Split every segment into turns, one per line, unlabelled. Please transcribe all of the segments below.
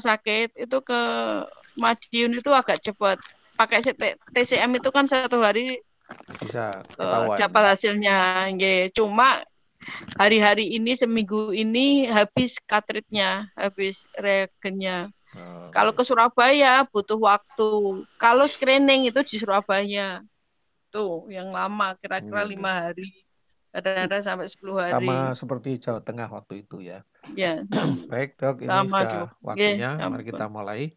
sakit itu ke Madiun itu agak cepat. Pakai TCM itu kan satu hari bisa eh, ketahuan. Uh, dapat hasilnya. Yeah. Cuma hari-hari ini seminggu ini habis katritnya, habis reagennya. Oh. Kalau ke Surabaya butuh waktu. Kalau screening itu di Surabaya. Tuh, yang lama kira-kira hmm. lima -kira hmm. hari. ada kadang sampai sepuluh hari. Sama
seperti Jawa Tengah waktu itu ya. Ya. Baik dok, ini Sama, sudah dok. waktunya. Ya, Mari kita mulai.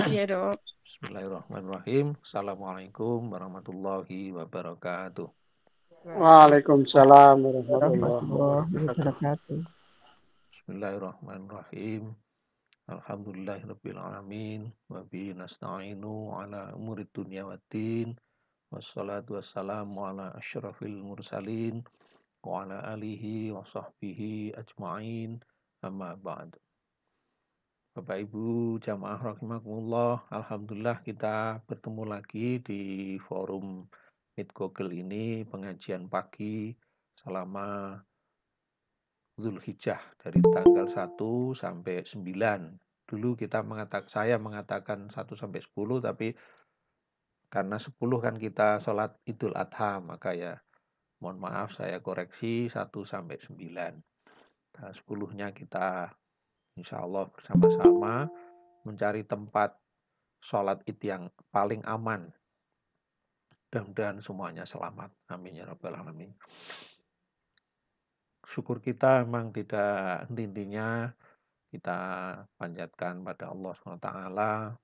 Iya dok. Bismillahirrahmanirrahim. Assalamualaikum warahmatullahi wabarakatuh.
Waalaikumsalam warahmatullahi wabarakatuh.
Bismillahirrahmanirrahim. Alhamdulillahirabbil alamin wa bi nasta'inu ala umurid dunya waddin. Wassalatu wassalamu ala asyrafil mursalin wa ala alihi wa sahbihi ajma'in amma ba'd. Bapak Ibu jamaah rahimakumullah, alhamdulillah kita bertemu lagi di forum Meet Google ini pengajian pagi selama Zulhijjah dari tanggal 1 sampai 9. Dulu kita mengatakan saya mengatakan 1 sampai 10 tapi karena 10 kan kita sholat Idul Adha maka ya Mohon maaf saya koreksi 1 sampai 9. Nah, 10-nya kita insya Allah bersama-sama mencari tempat sholat id yang paling aman. Mudah-mudahan semuanya selamat. Amin ya rabbal alamin. Syukur kita memang tidak intinya kita panjatkan pada Allah SWT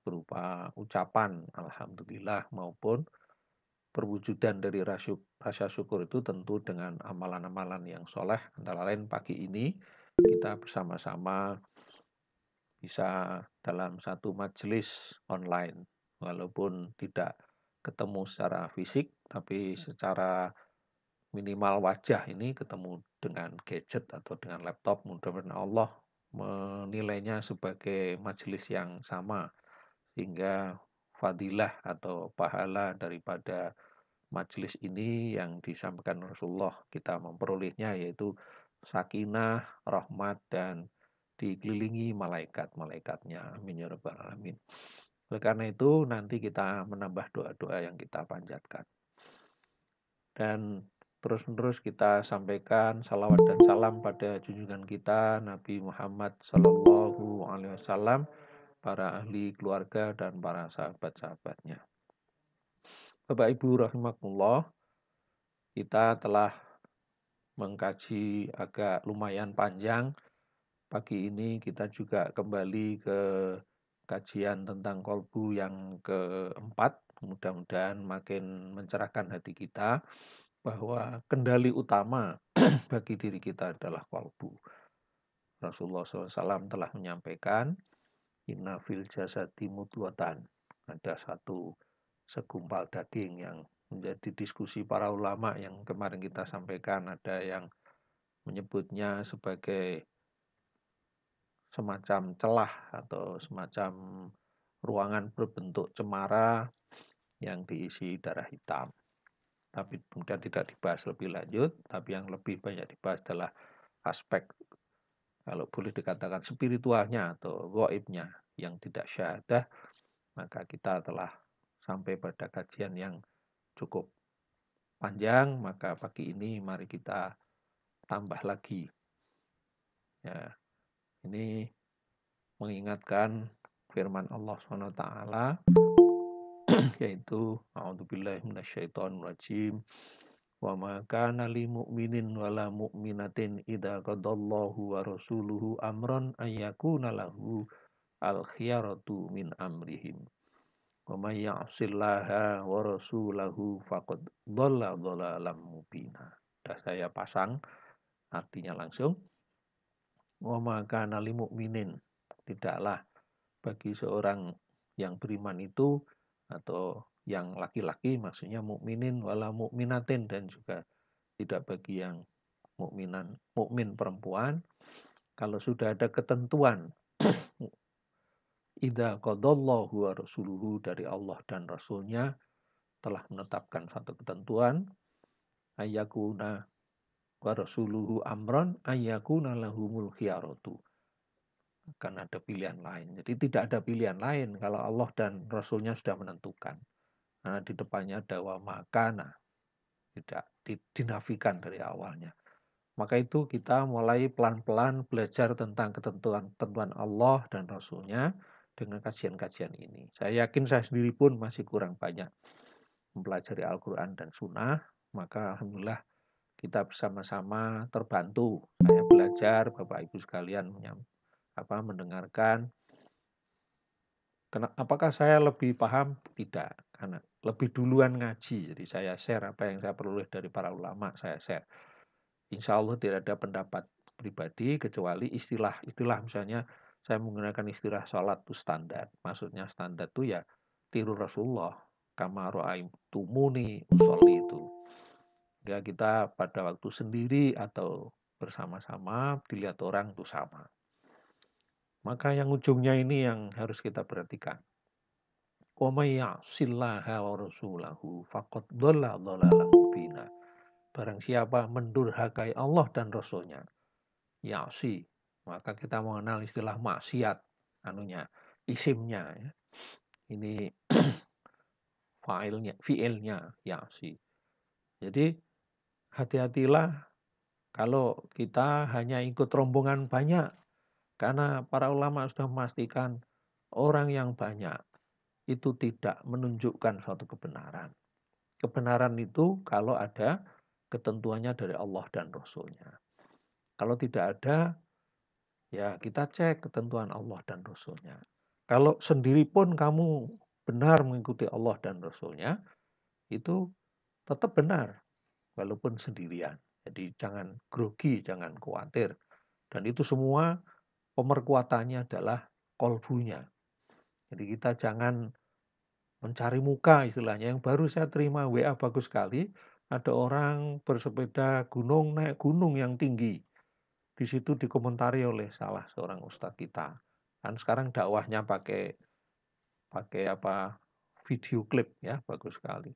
berupa ucapan Alhamdulillah maupun perwujudan dari rasa syukur itu tentu dengan amalan-amalan yang soleh. Antara lain pagi ini kita bersama-sama bisa dalam satu majelis online. Walaupun tidak ketemu secara fisik, tapi hmm. secara minimal wajah ini ketemu dengan gadget atau dengan laptop. Mudah-mudahan Allah menilainya sebagai majelis yang sama. Sehingga fadilah atau pahala daripada majelis ini yang disampaikan Rasulullah kita memperolehnya yaitu sakinah, rahmat dan dikelilingi malaikat-malaikatnya. Amin ya rabbal alamin. Oleh karena itu nanti kita menambah doa-doa yang kita panjatkan. Dan terus-menerus kita sampaikan salawat dan salam pada junjungan kita Nabi Muhammad Sallallahu Alaihi Wasallam para ahli hmm. keluarga dan para sahabat-sahabatnya. Bapak Ibu rahimakumullah, kita telah mengkaji agak lumayan panjang. Pagi ini kita juga kembali ke kajian tentang kolbu yang keempat. Mudah-mudahan makin mencerahkan hati kita bahwa kendali utama bagi diri kita adalah kolbu. Rasulullah SAW telah menyampaikan, inna fil jasadi mudwatan ada satu segumpal daging yang menjadi diskusi para ulama yang kemarin kita sampaikan ada yang menyebutnya sebagai semacam celah atau semacam ruangan berbentuk cemara yang diisi darah hitam. Tapi kemudian tidak dibahas lebih lanjut, tapi yang lebih banyak dibahas adalah aspek kalau boleh dikatakan spiritualnya atau goibnya yang tidak syahadah, maka kita telah sampai pada kajian yang cukup panjang, maka pagi ini mari kita tambah lagi. Ya, ini mengingatkan firman Allah SWT yaitu A'udzubillahiminasyaitonirrajim Wa ma kana lil mu'minin wala mu'minatin idza qadallahu wa rasuluhu amran ayyakuna lahu al khiyaratu min amrihim. Wa may ya'sillaha wa rasulahu faqad dhalla dhalalam mubina. Sudah saya pasang artinya langsung wa ma kana lil mu'minin. Tidaklah bagi seorang yang beriman itu atau yang laki-laki maksudnya mukminin wala mukminatin dan juga tidak bagi yang mukminan mukmin perempuan kalau sudah ada ketentuan idza qadallahu wa rasuluhu dari Allah dan Rasulnya telah menetapkan satu ketentuan ayakuna wa rasuluhu amron ayakuna lahumul khiyaratu karena ada pilihan lain. Jadi tidak ada pilihan lain kalau Allah dan Rasulnya sudah menentukan karena di depannya ada wa makana tidak dinafikan dari awalnya maka itu kita mulai pelan-pelan belajar tentang ketentuan-ketentuan Allah dan Rasulnya dengan kajian-kajian ini. Saya yakin saya sendiri pun masih kurang banyak mempelajari Al-Quran dan Sunnah, maka Alhamdulillah kita bersama-sama terbantu. Saya belajar, Bapak Ibu sekalian apa, mendengarkan. apakah saya lebih paham? Tidak, karena lebih duluan ngaji. Jadi saya share apa yang saya peroleh dari para ulama, saya share. Insya Allah tidak ada pendapat pribadi kecuali istilah-istilah misalnya saya menggunakan istilah sholat itu standar. Maksudnya standar itu ya tiru Rasulullah. kamaru ro'aim tumuni usholi itu. Ya kita pada waktu sendiri atau bersama-sama dilihat orang itu sama. Maka yang ujungnya ini yang harus kita perhatikan Barang siapa mendurhakai Allah dan Rasulnya, ya'si, maka kita mengenal istilah maksiat, anunya, isimnya. Ya. Ini failnya, fiilnya, ya'si. Jadi, hati-hatilah kalau kita hanya ikut rombongan banyak, karena para ulama sudah memastikan orang yang banyak itu tidak menunjukkan suatu kebenaran. Kebenaran itu kalau ada ketentuannya dari Allah dan Rasulnya. Kalau tidak ada, ya kita cek ketentuan Allah dan Rasulnya. Kalau sendiri pun kamu benar mengikuti Allah dan Rasulnya, itu tetap benar, walaupun sendirian. Jadi jangan grogi, jangan khawatir. Dan itu semua pemerkuatannya adalah kolbunya. Jadi kita jangan mencari muka istilahnya. Yang baru saya terima WA bagus sekali, ada orang bersepeda gunung, naik gunung yang tinggi. Di situ dikomentari oleh salah seorang ustadz kita. Kan sekarang dakwahnya pakai pakai apa video klip ya, bagus sekali.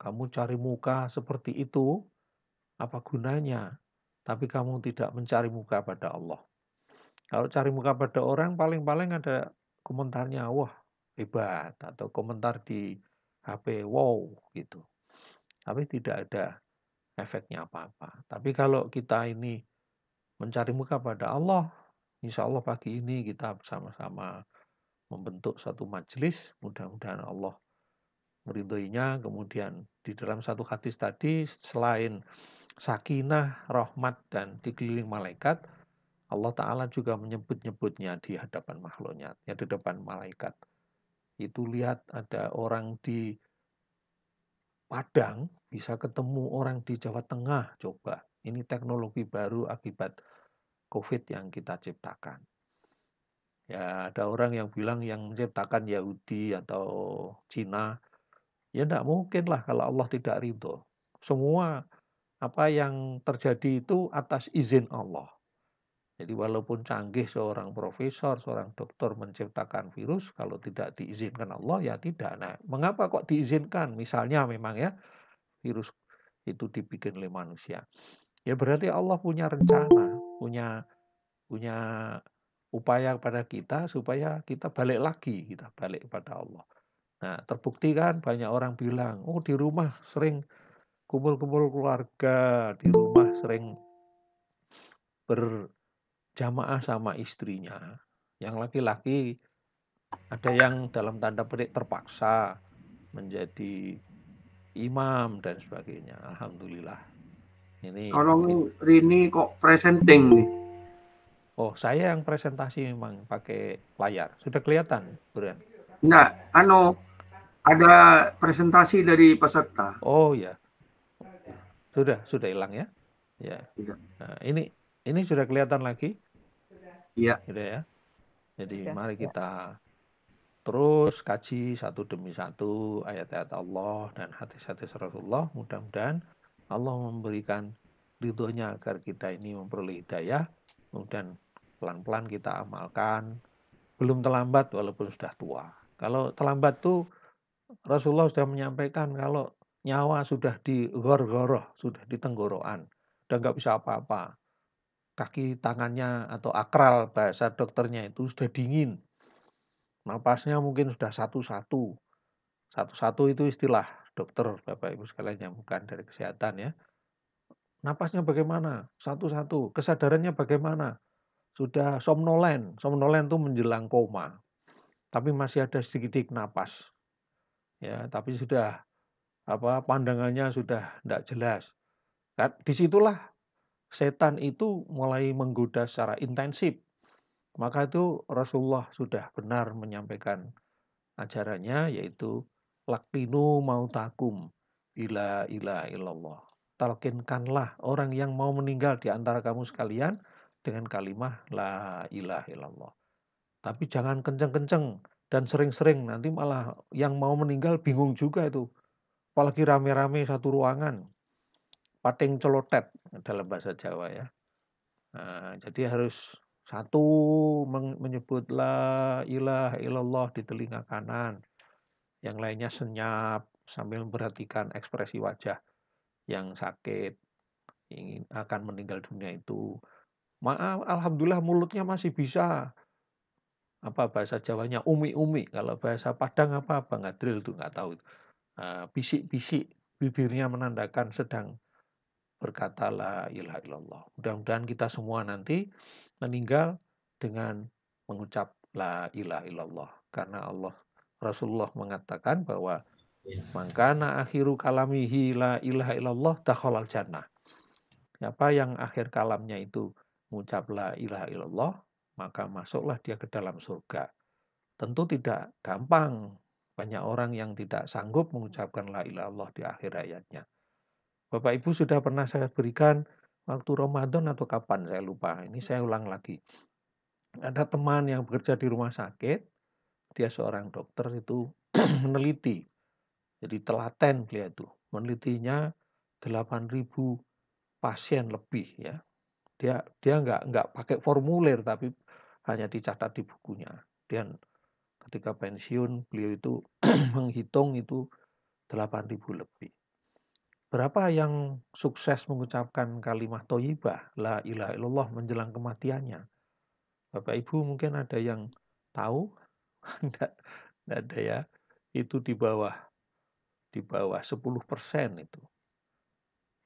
Kamu cari muka seperti itu, apa gunanya? Tapi kamu tidak mencari muka pada Allah. Kalau cari muka pada orang, paling-paling ada komentarnya, wah hebat atau komentar di HP wow gitu. Tapi tidak ada efeknya apa-apa. Tapi kalau kita ini mencari muka pada Allah, insya Allah pagi ini kita bersama-sama membentuk satu majelis, mudah-mudahan Allah meridhoinya. Kemudian di dalam satu hadis tadi, selain sakinah, rahmat, dan dikeliling malaikat, Allah Ta'ala juga menyebut-nyebutnya di hadapan makhluknya, ya di hadapan malaikat itu lihat ada orang di Padang bisa ketemu orang di Jawa Tengah coba ini teknologi baru akibat COVID yang kita ciptakan ya ada orang yang bilang yang menciptakan Yahudi atau Cina ya tidak mungkin lah kalau Allah tidak ridho semua apa yang terjadi itu atas izin Allah jadi walaupun canggih seorang profesor, seorang dokter menciptakan virus, kalau tidak diizinkan Allah ya tidak. Nah, mengapa kok diizinkan? Misalnya memang ya virus itu dibikin oleh manusia. Ya berarti Allah punya rencana, punya punya upaya kepada kita supaya kita balik lagi, kita balik kepada Allah. Nah, terbukti kan banyak orang bilang, "Oh, di rumah sering kumpul-kumpul keluarga, di rumah sering ber jamaah sama istrinya. Yang laki-laki ada yang dalam tanda petik terpaksa menjadi imam dan sebagainya. Alhamdulillah. Ini Kalau Rini kok presenting nih? Oh, saya yang presentasi memang pakai layar. Sudah kelihatan, Brian? Enggak, ano ada presentasi dari peserta. Oh ya. Sudah, sudah hilang ya. Ya. Nah, ini ini sudah kelihatan lagi? Iya. Gitu ya. Jadi ya, mari kita ya. terus kaji satu demi satu ayat-ayat Allah dan hati-hati Rasulullah. Mudah-mudahan Allah memberikan ridhonya agar kita ini memperoleh hidayah. Kemudian pelan-pelan kita amalkan. Belum terlambat walaupun sudah tua. Kalau terlambat tuh Rasulullah sudah menyampaikan kalau nyawa sudah di gor sudah di tenggorokan, dan nggak bisa apa-apa kaki tangannya atau akral bahasa dokternya itu sudah dingin. Napasnya mungkin sudah satu-satu. Satu-satu itu istilah dokter Bapak Ibu sekalian yang bukan dari kesehatan ya. Napasnya bagaimana? Satu-satu. Kesadarannya bagaimana? Sudah somnolen. Somnolen itu menjelang koma. Tapi masih ada sedikit-sedikit napas. Ya, tapi sudah apa pandangannya sudah tidak jelas. Nah, disitulah setan itu mulai menggoda secara intensif. Maka itu Rasulullah sudah benar menyampaikan ajarannya yaitu lakinu mautakum bila ila illallah. Talkinkanlah orang yang mau meninggal di antara kamu sekalian dengan kalimah la ilaha illallah. Tapi jangan kenceng-kenceng dan sering-sering nanti malah yang mau meninggal bingung juga itu. Apalagi rame-rame satu ruangan pating celotet dalam bahasa Jawa ya. Nah, jadi harus satu menyebut la ilah ilallah di telinga kanan. Yang lainnya senyap sambil memperhatikan ekspresi wajah yang sakit ingin akan meninggal dunia itu. Maaf, alhamdulillah mulutnya masih bisa. Apa bahasa Jawanya umi-umi, kalau bahasa Padang apa Bang Adril tuh nggak tahu. Nah, bisik-bisik bibirnya menandakan sedang berkata la ilaha illallah. Mudah-mudahan kita semua nanti meninggal dengan mengucap la ilaha illallah karena Allah Rasulullah mengatakan bahwa ya. mangkana akhiru kalamihi la ilaha illallah takhalal jannah. Siapa yang akhir kalamnya itu mengucap la ilaha illallah, maka masuklah dia ke dalam surga. Tentu tidak gampang. Banyak orang yang tidak sanggup mengucapkan la ilaha illallah di akhir hayatnya. Bapak Ibu sudah pernah saya berikan waktu Ramadan atau kapan saya lupa. Ini saya ulang lagi. Ada teman yang bekerja di rumah sakit, dia seorang dokter itu meneliti. Jadi telaten beliau itu. Menelitinya 8.000 pasien lebih ya. Dia dia nggak nggak pakai formulir tapi hanya dicatat di bukunya. Dan ketika pensiun beliau itu menghitung itu 8.000 lebih. Berapa yang sukses mengucapkan kalimat toyibah, la ilaha illallah menjelang kematiannya? Bapak Ibu mungkin ada yang tahu, tidak ada ya. Itu di bawah, di bawah 10 persen itu.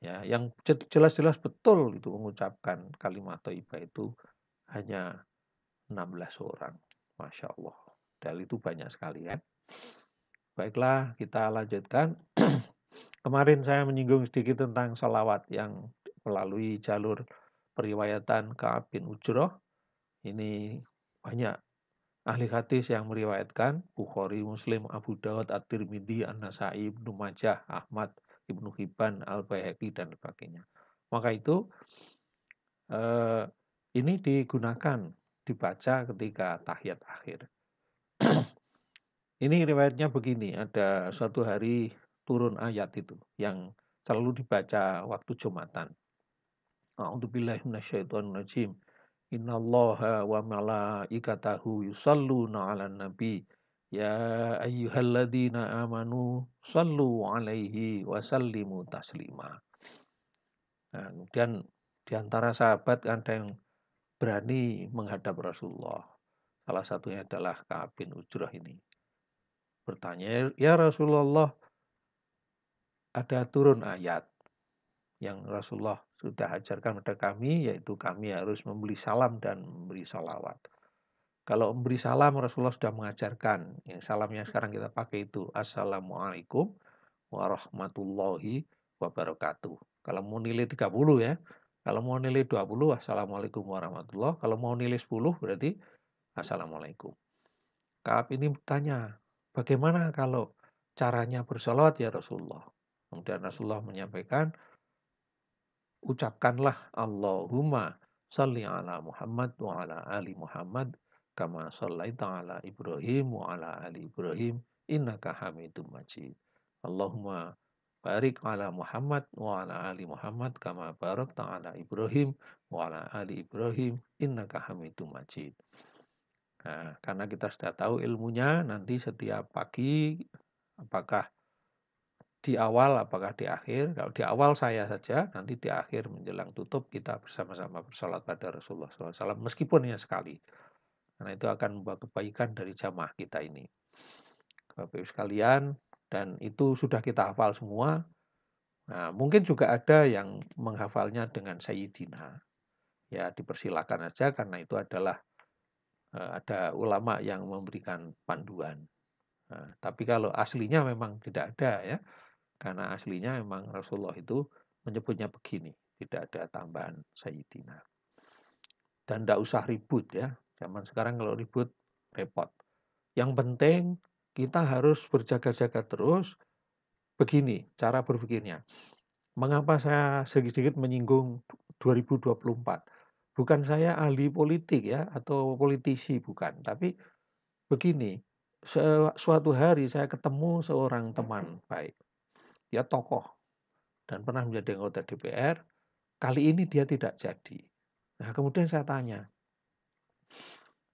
Ya, yang jelas-jelas betul itu mengucapkan kalimat toibah itu hanya 16 orang. Masya Allah. Dan itu banyak sekali kan. Baiklah, kita lanjutkan. Kemarin saya menyinggung sedikit tentang salawat yang melalui jalur periwayatan Ka'ab bin Ujroh. Ini banyak ahli hadis yang meriwayatkan Bukhari, Muslim, Abu Dawud, At-Tirmidzi, An-Nasai, Ibnu Majah, Ahmad, Ibnu Hibban, Al-Baihaqi dan sebagainya. Maka itu eh, ini digunakan dibaca ketika tahiyat akhir. ini riwayatnya begini, ada suatu hari turun ayat itu yang selalu dibaca waktu Jumatan. A'udzubillahi minasyaitonirrajim. Innallaha wa malaikatahu yusalluna 'alan nabi. Ya ayyuhalladzina amanu sallu 'alaihi wa sallimu taslima. Nah, kemudian di antara sahabat ada yang berani menghadap Rasulullah. Salah satunya adalah Ka'ab bin Ujrah ini. Bertanya, "Ya Rasulullah, ada turun ayat yang Rasulullah sudah ajarkan pada kami, yaitu kami harus membeli salam dan memberi salawat. Kalau memberi salam, Rasulullah sudah mengajarkan. Yang salam yang sekarang kita pakai itu, Assalamualaikum warahmatullahi wabarakatuh. Kalau mau nilai 30 ya, kalau mau nilai 20, Assalamualaikum warahmatullahi Kalau mau nilai 10, berarti Assalamualaikum. Kaab ini bertanya, bagaimana kalau caranya bersolawat ya Rasulullah? Kemudian Rasulullah menyampaikan, ucapkanlah Allahumma salli ala Muhammad wa ala ali Muhammad kama salli ala Ibrahim wa ala ali Ibrahim innaka Hamidum Majid. Allahumma barik ala Muhammad wa ala ali Muhammad kama barakta ala Ibrahim wa ala ali Ibrahim innaka Hamidum Majid. Nah, karena kita sudah tahu ilmunya, nanti setiap pagi apakah di awal apakah di akhir kalau di awal saya saja nanti di akhir menjelang tutup kita bersama-sama bersolat pada Rasulullah SAW meskipun hanya sekali karena itu akan membawa kebaikan dari jamaah kita ini Bapak Ibu sekalian dan itu sudah kita hafal semua nah mungkin juga ada yang menghafalnya dengan Sayyidina ya dipersilakan aja karena itu adalah eh, ada ulama yang memberikan panduan Nah, tapi kalau aslinya memang tidak ada ya. Karena aslinya memang Rasulullah itu menyebutnya begini, tidak ada tambahan Sayyidina. Dan tidak usah ribut ya, zaman sekarang kalau ribut repot. Yang penting kita harus berjaga-jaga terus, begini cara berpikirnya. Mengapa saya sedikit-sedikit menyinggung 2024? Bukan saya ahli politik ya atau politisi bukan, tapi begini, suatu hari saya ketemu seorang teman baik dia tokoh dan pernah menjadi anggota DPR. Kali ini dia tidak jadi. Nah, kemudian saya tanya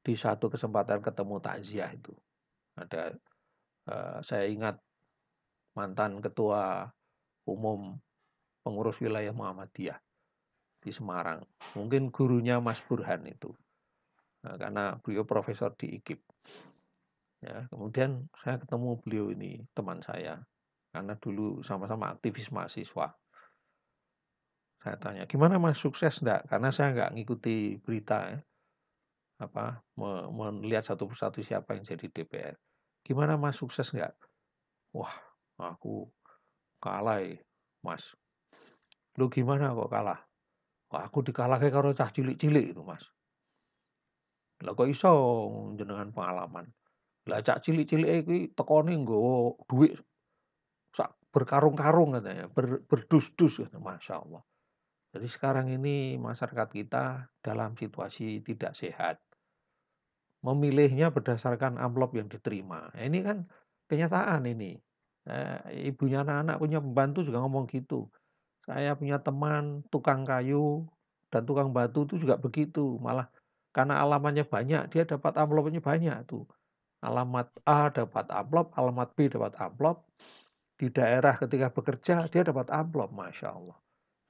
di satu kesempatan ketemu takziah itu ada uh, saya ingat mantan ketua umum pengurus wilayah Muhammadiyah di Semarang. Mungkin gurunya Mas Burhan itu. Nah, karena beliau profesor di IKIP. Ya, kemudian saya ketemu beliau ini teman saya karena dulu sama-sama aktivis mahasiswa. Saya tanya, gimana mas sukses enggak? Karena saya enggak ngikuti berita ya. apa melihat satu persatu siapa yang jadi DPR. Gimana mas sukses enggak? Wah, aku kalah ya, mas. Lu gimana kok kalah? Wah, aku kayak karo cah cilik-cilik itu mas. Lo kok iso jenengan pengalaman? Lah cak cilik-cilik iki tekone gue duit berkarung-karung katanya, ber, berdus-dus katanya. Masya Allah. Jadi sekarang ini masyarakat kita dalam situasi tidak sehat. Memilihnya berdasarkan amplop yang diterima. Ini kan kenyataan ini. Eh, ibunya anak-anak punya pembantu juga ngomong gitu. Saya punya teman tukang kayu dan tukang batu itu juga begitu. Malah karena alamannya banyak, dia dapat amplopnya banyak tuh. Alamat A dapat amplop, alamat B dapat amplop, di daerah ketika bekerja dia dapat amplop masya Allah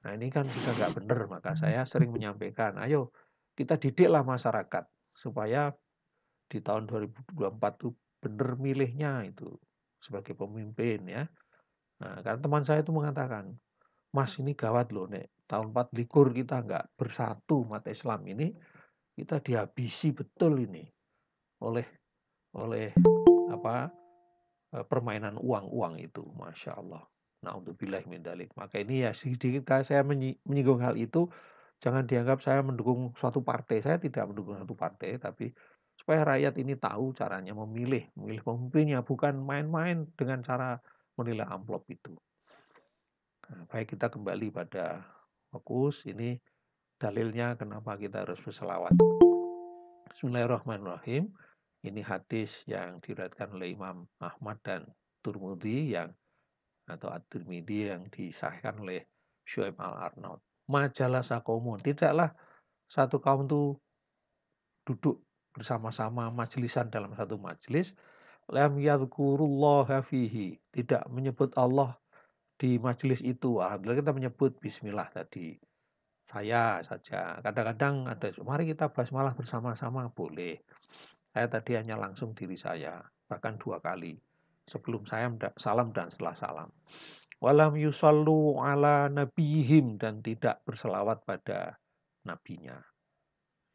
nah ini kan juga nggak bener, maka hmm. saya sering menyampaikan ayo kita didiklah masyarakat supaya di tahun 2024 itu bener milihnya itu sebagai pemimpin ya nah karena teman saya itu mengatakan mas ini gawat loh nek tahun 4 likur kita nggak bersatu mata Islam ini kita dihabisi betul ini oleh oleh apa permainan uang-uang itu, masya Allah. Nah, untuk bilah mindalik. Maka ini ya sedikit saya menyinggung hal itu, jangan dianggap saya mendukung suatu partai. Saya tidak mendukung suatu partai, tapi supaya rakyat ini tahu caranya memilih, memilih pemimpinnya, bukan main-main dengan cara menilai amplop itu. Nah, baik kita kembali pada fokus. Ini dalilnya kenapa kita harus berselawat. Bismillahirrahmanirrahim. Ini hadis yang diriwayatkan oleh Imam Ahmad dan Turmudi yang atau At-Tirmidzi yang disahkan oleh Syuaib Al-Arnaud. Majalah sakomun, tidaklah satu kaum itu duduk bersama-sama majelisan dalam satu majelis lam yadhkurullaha fihi, tidak menyebut Allah di majelis itu. Alhamdulillah kita menyebut bismillah tadi. Saya saja. Kadang-kadang ada mari kita basmalah bersama-sama boleh. Saya tadi hanya langsung diri saya, bahkan dua kali. Sebelum saya salam dan setelah salam. Walam yusallu ala nabihim dan tidak berselawat pada nabinya.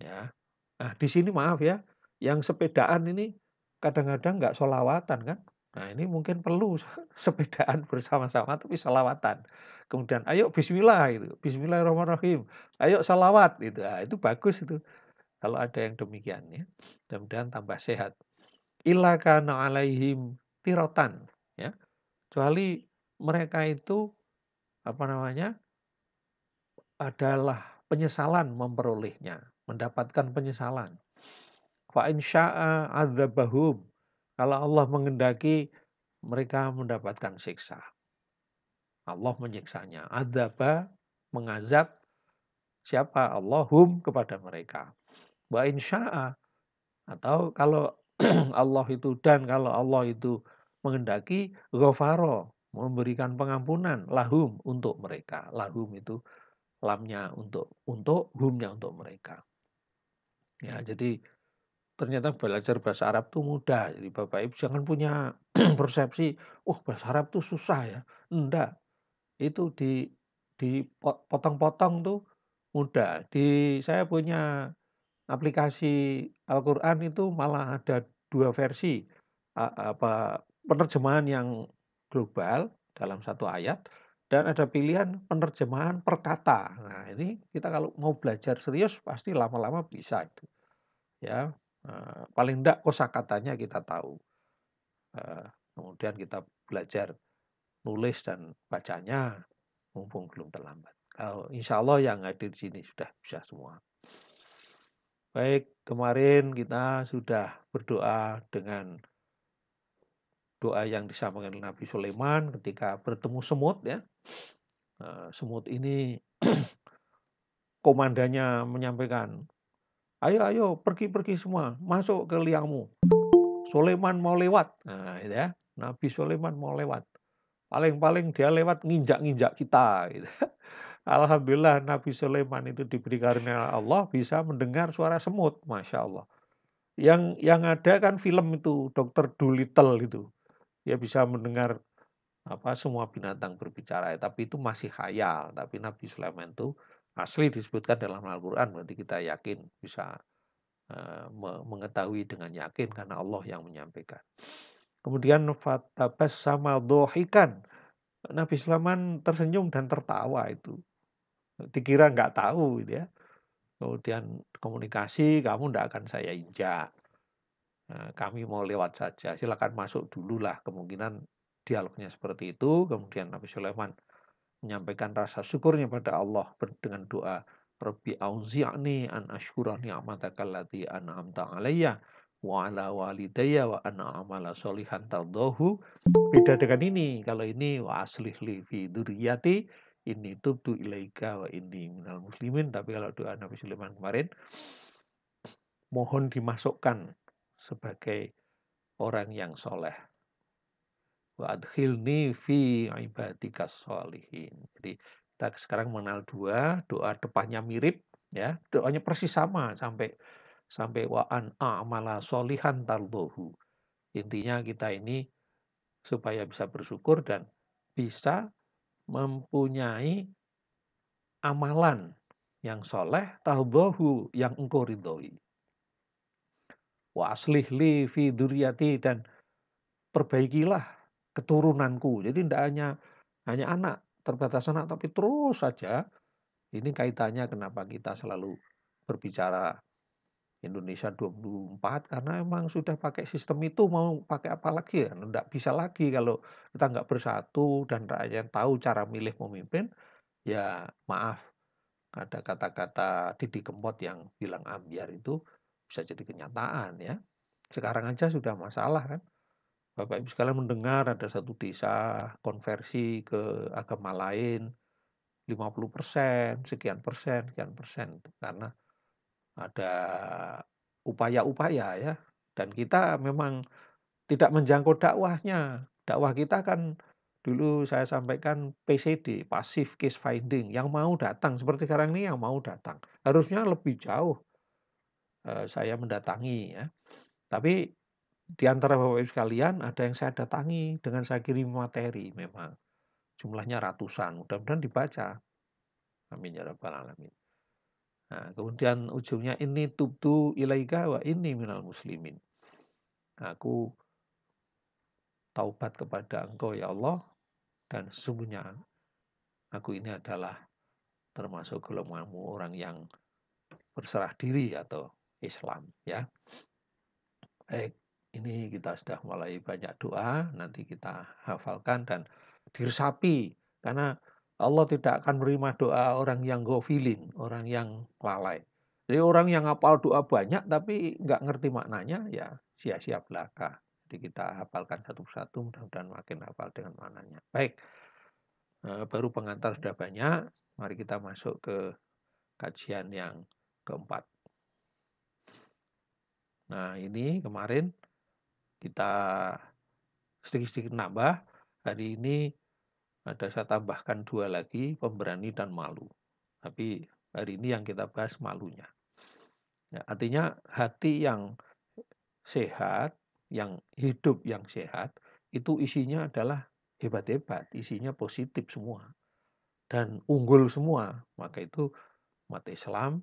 Ya. Nah, di sini maaf ya, yang sepedaan ini kadang-kadang nggak solawatan kan. Nah, ini mungkin perlu sepedaan bersama-sama tapi solawatan. Kemudian ayo bismillah itu, bismillahirrahmanirrahim. Ayo salawat itu. Nah, itu bagus itu. Kalau ada yang demikian ya, mudah-mudahan tambah sehat. Ilakan alaihim tirotan ya. Kecuali mereka itu apa namanya? adalah penyesalan memperolehnya, mendapatkan penyesalan. Fa insya'a adzabahum. Kalau Allah mengendaki mereka mendapatkan siksa. Allah menyiksanya. Adzaba mengazab siapa Allahum kepada mereka wa insya'a atau kalau Allah itu dan kalau Allah itu mengendaki ghafaro memberikan pengampunan lahum untuk mereka lahum itu lamnya untuk untuk humnya untuk mereka ya jadi ternyata belajar bahasa Arab tuh mudah jadi bapak ibu jangan punya persepsi oh bahasa Arab tuh susah ya enggak itu di di potong potong tuh mudah di saya punya aplikasi Al-Quran itu malah ada dua versi apa penerjemahan yang global dalam satu ayat dan ada pilihan penerjemahan per kata. Nah, ini kita kalau mau belajar serius pasti lama-lama bisa itu. Ya, eh, paling tidak kosakatanya kita tahu. Eh, kemudian kita belajar nulis dan bacanya mumpung belum terlambat. Kalau insya Allah yang hadir di sini sudah bisa semua. Baik, kemarin kita sudah berdoa dengan doa yang disampaikan Nabi Sulaiman ketika bertemu semut ya. Eh, semut ini komandannya menyampaikan, "Ayo ayo pergi-pergi semua, masuk ke liangmu." Sulaiman mau lewat. Nah, gitu ya. Nabi Sulaiman mau lewat. Paling-paling dia lewat nginjak-nginjak kita gitu. Alhamdulillah Nabi Sulaiman itu diberi karunia Allah bisa mendengar suara semut, masya Allah. Yang yang ada kan film itu Dokter Dolittle itu, dia bisa mendengar apa semua binatang berbicara, tapi itu masih khayal. Tapi Nabi Sulaiman itu asli disebutkan dalam Al-Quran, berarti kita yakin bisa uh, mengetahui dengan yakin karena Allah yang menyampaikan. Kemudian fatabas sama dohikan. Nabi Sulaiman tersenyum dan tertawa itu dikira nggak tahu gitu ya. Kemudian komunikasi kamu nggak akan saya injak. Nah, kami mau lewat saja, silakan masuk dulu lah. Kemungkinan dialognya seperti itu. Kemudian Nabi Sulaiman menyampaikan rasa syukurnya pada Allah dengan doa Rabbi auzi'ni an ashkura ni'mataka allati an'amta alayya wa ala walidayya wa ana amala solihan tardahu. Beda dengan ini. Kalau ini wa aslih li fi duriyati ini tubtu ilaika wa ini minal muslimin tapi kalau doa Nabi Sulaiman kemarin mohon dimasukkan sebagai orang yang soleh wa adkhilni fi ibadika sholihin jadi kita sekarang mengenal dua doa depannya mirip ya doanya persis sama sampai sampai wa an amala sholihan tarduhu intinya kita ini supaya bisa bersyukur dan bisa mempunyai amalan yang soleh tahdohu yang engkau ridhoi. Wa aslih li fi duriyati dan perbaikilah keturunanku. Jadi tidak hanya hanya anak, terbatas anak tapi terus saja ini kaitannya kenapa kita selalu berbicara Indonesia 24 karena emang sudah pakai sistem itu mau pakai apa lagi ya tidak bisa lagi kalau kita nggak bersatu dan rakyat tahu cara milih pemimpin ya maaf ada kata-kata Didi Kempot yang bilang ambiar ah, itu bisa jadi kenyataan ya sekarang aja sudah masalah kan Bapak Ibu sekalian mendengar ada satu desa konversi ke agama lain 50 persen, sekian persen, sekian persen. Karena ada upaya-upaya ya dan kita memang tidak menjangkau dakwahnya. Dakwah kita kan dulu saya sampaikan PCD, pasif case finding, yang mau datang seperti sekarang ini yang mau datang. Harusnya lebih jauh eh, saya mendatangi ya. Tapi di antara Bapak Ibu sekalian ada yang saya datangi dengan saya kirim materi memang. Jumlahnya ratusan, mudah-mudahan dibaca. Amin ya rabbal alamin. Nah, kemudian ujungnya ini tubtu ilaika wa ini minal muslimin. Aku taubat kepada engkau ya Allah dan sesungguhnya aku ini adalah termasuk golonganmu orang yang berserah diri atau Islam ya. Baik, ini kita sudah mulai banyak doa, nanti kita hafalkan dan diresapi karena Allah tidak akan menerima doa orang yang gofilin, orang yang lalai. Jadi orang yang hafal doa banyak tapi nggak ngerti maknanya, ya sia-sia belaka. Jadi kita hafalkan satu persatu, mudah-mudahan makin hafal dengan maknanya. Baik, eh, baru pengantar sudah banyak, mari kita masuk ke kajian yang keempat. Nah ini kemarin kita sedikit-sedikit nambah, hari ini ada saya tambahkan dua lagi, pemberani dan malu. Tapi hari ini yang kita bahas malunya. Ya, artinya hati yang sehat, yang hidup yang sehat, itu isinya adalah hebat-hebat, isinya positif semua. Dan unggul semua. Maka itu umat Islam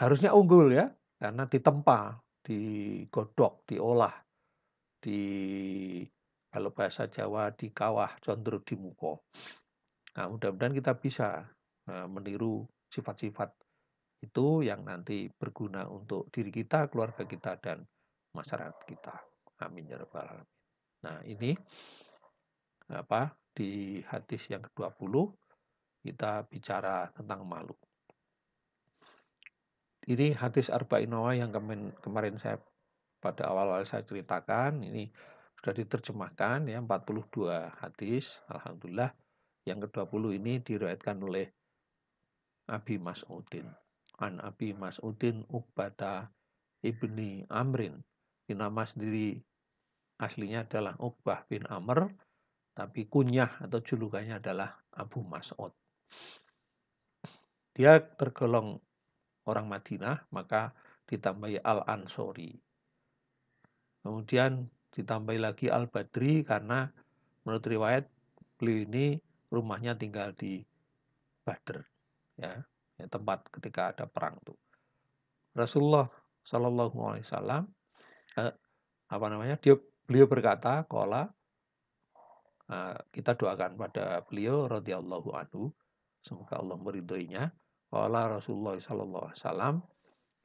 harusnya unggul ya, karena ditempa, digodok, diolah, di kalau bahasa Jawa di kawah condro di muko. Nah, mudah-mudahan kita bisa eh, meniru sifat-sifat itu yang nanti berguna untuk diri kita, keluarga kita, dan masyarakat kita. Amin ya rabbal alamin. Nah, ini apa di hadis yang ke-20 kita bicara tentang malu. Ini hadis Arba'inawa yang kemarin, saya pada awal-awal saya ceritakan, ini sudah diterjemahkan ya 42 hadis alhamdulillah yang ke-20 ini diriwayatkan oleh Abi Mas'udin an Abi Mas'udin Uqbata ibni Amrin di nama sendiri aslinya adalah Uqbah bin Amr tapi kunyah atau julukannya adalah Abu Mas'ud dia tergolong orang Madinah maka ditambahi Al Ansori kemudian ditambahi lagi Al Badri karena menurut riwayat beliau ini rumahnya tinggal di Badr ya, ya tempat ketika ada perang tuh. Rasulullah Shallallahu Alaihi Wasallam eh, apa namanya dia beliau berkata kola eh, kita doakan pada beliau radhiyallahu anhu semoga Allah meridhoinya Qala Rasulullah sallallahu alaihi wasallam,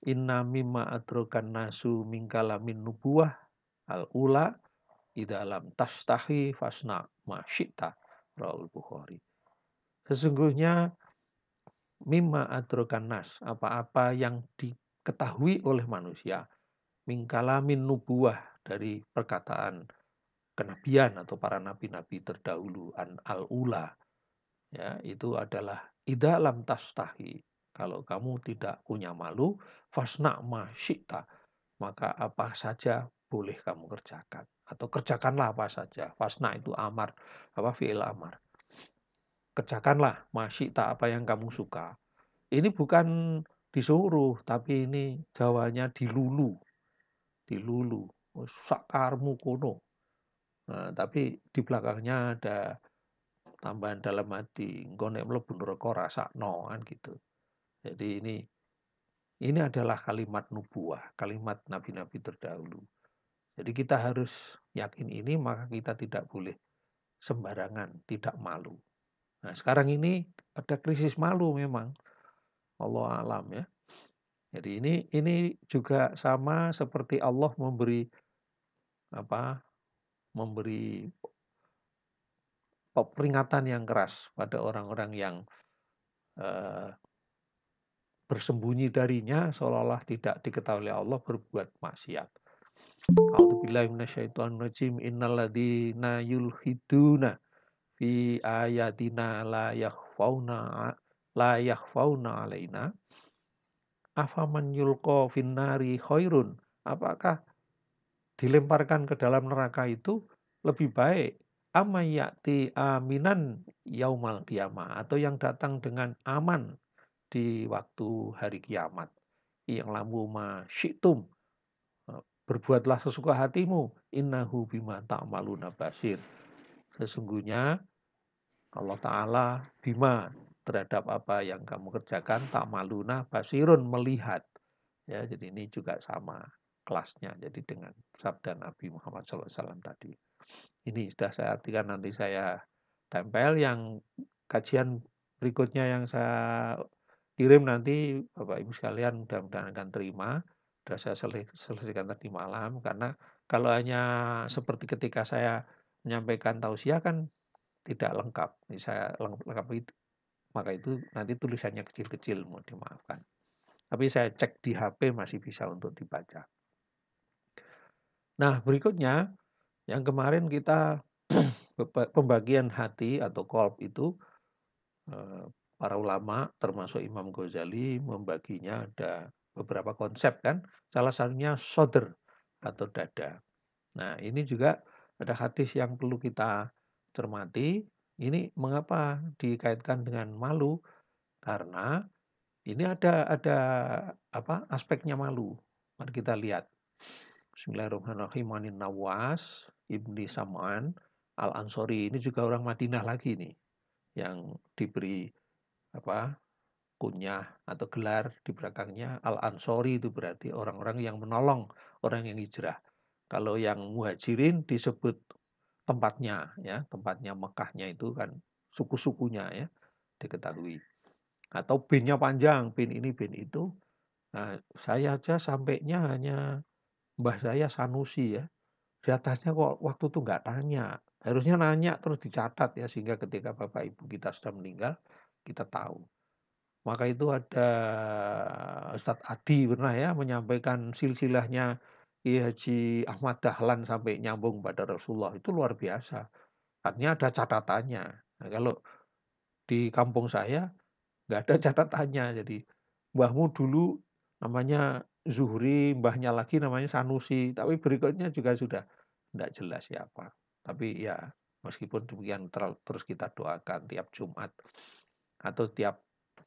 "Inna mimma atrokan nasu min kalamin nubuwah Al-ula idalam tashtahi fasna masyita. Raul Bukhari. Sesungguhnya mimma adrokan nas, apa-apa yang diketahui oleh manusia, mingkalamin nubuah dari perkataan kenabian atau para nabi-nabi terdahulu an al-ula. Ya, itu adalah idalam tashtahi. Kalau kamu tidak punya malu, fasna masyita. Maka apa saja boleh kamu kerjakan atau kerjakanlah apa saja wasna itu amar apa fiil amar kerjakanlah masih tak apa yang kamu suka ini bukan disuruh tapi ini jawanya dilulu dilulu sakarmu kono nah, tapi di belakangnya ada tambahan dalam hati engko nek mlebu rasa noan kan gitu jadi ini ini adalah kalimat nubuah, kalimat nabi-nabi terdahulu. Jadi kita harus yakin ini maka kita tidak boleh sembarangan, tidak malu. Nah, sekarang ini ada krisis malu memang. Allah alam ya. Jadi ini ini juga sama seperti Allah memberi apa? memberi peringatan yang keras pada orang-orang yang eh, bersembunyi darinya seolah-olah tidak diketahui oleh Allah berbuat maksiat. A'udzubillahi minasyaitonirrajim. Innalladzina yulhiduna fi ayatina la yakhfauna la yakhfauna alaina. Afaman yulqa finnari khairun. Apakah dilemparkan ke dalam neraka itu lebih baik amayati aminan yaumal kiamat atau yang datang dengan aman di waktu hari kiamat yang lamu masyitum berbuatlah sesuka hatimu innahu bima ta'maluna basir sesungguhnya Allah taala bima terhadap apa yang kamu kerjakan ta'maluna basirun melihat ya jadi ini juga sama kelasnya jadi dengan sabda Nabi Muhammad SAW tadi ini sudah saya artikan nanti saya tempel yang kajian berikutnya yang saya kirim nanti Bapak Ibu sekalian mudah-mudahan akan terima sudah saya selesaikan tadi malam karena kalau hanya seperti ketika saya menyampaikan tausiah kan tidak lengkap. Ini saya lengkap itu. Maka itu nanti tulisannya kecil-kecil, mau dimaafkan. Tapi saya cek di HP masih bisa untuk dibaca. Nah, berikutnya yang kemarin kita pembagian hati atau kolb itu eh, para ulama termasuk Imam Ghazali membaginya ada beberapa konsep kan. Salah satunya shoulder atau dada. Nah, ini juga ada hadis yang perlu kita cermati. Ini mengapa dikaitkan dengan malu? Karena ini ada ada apa aspeknya malu. Mari kita lihat. Bismillahirrahmanirrahim. Anin Nawas ibni Sam'an al Ansori ini juga orang Madinah lagi nih yang diberi apa kunyah atau gelar di belakangnya al ansori itu berarti orang-orang yang menolong orang yang hijrah kalau yang muhajirin disebut tempatnya ya tempatnya Mekahnya itu kan suku-sukunya ya diketahui atau binnya panjang bin ini bin itu nah, saya aja sampainya hanya mbah saya Sanusi ya di atasnya kok waktu itu nggak tanya harusnya nanya terus dicatat ya sehingga ketika bapak ibu kita sudah meninggal kita tahu maka itu ada eh, Ustadz Adi pernah ya menyampaikan silsilahnya Ki Haji Ahmad Dahlan sampai nyambung pada Rasulullah itu luar biasa. Artinya ada catatannya. Nah, kalau di kampung saya nggak ada catatannya. Jadi mbahmu dulu namanya Zuhri, mbahnya lagi namanya Sanusi, tapi berikutnya juga sudah tidak jelas siapa. Tapi ya meskipun demikian terus kita doakan tiap Jumat atau tiap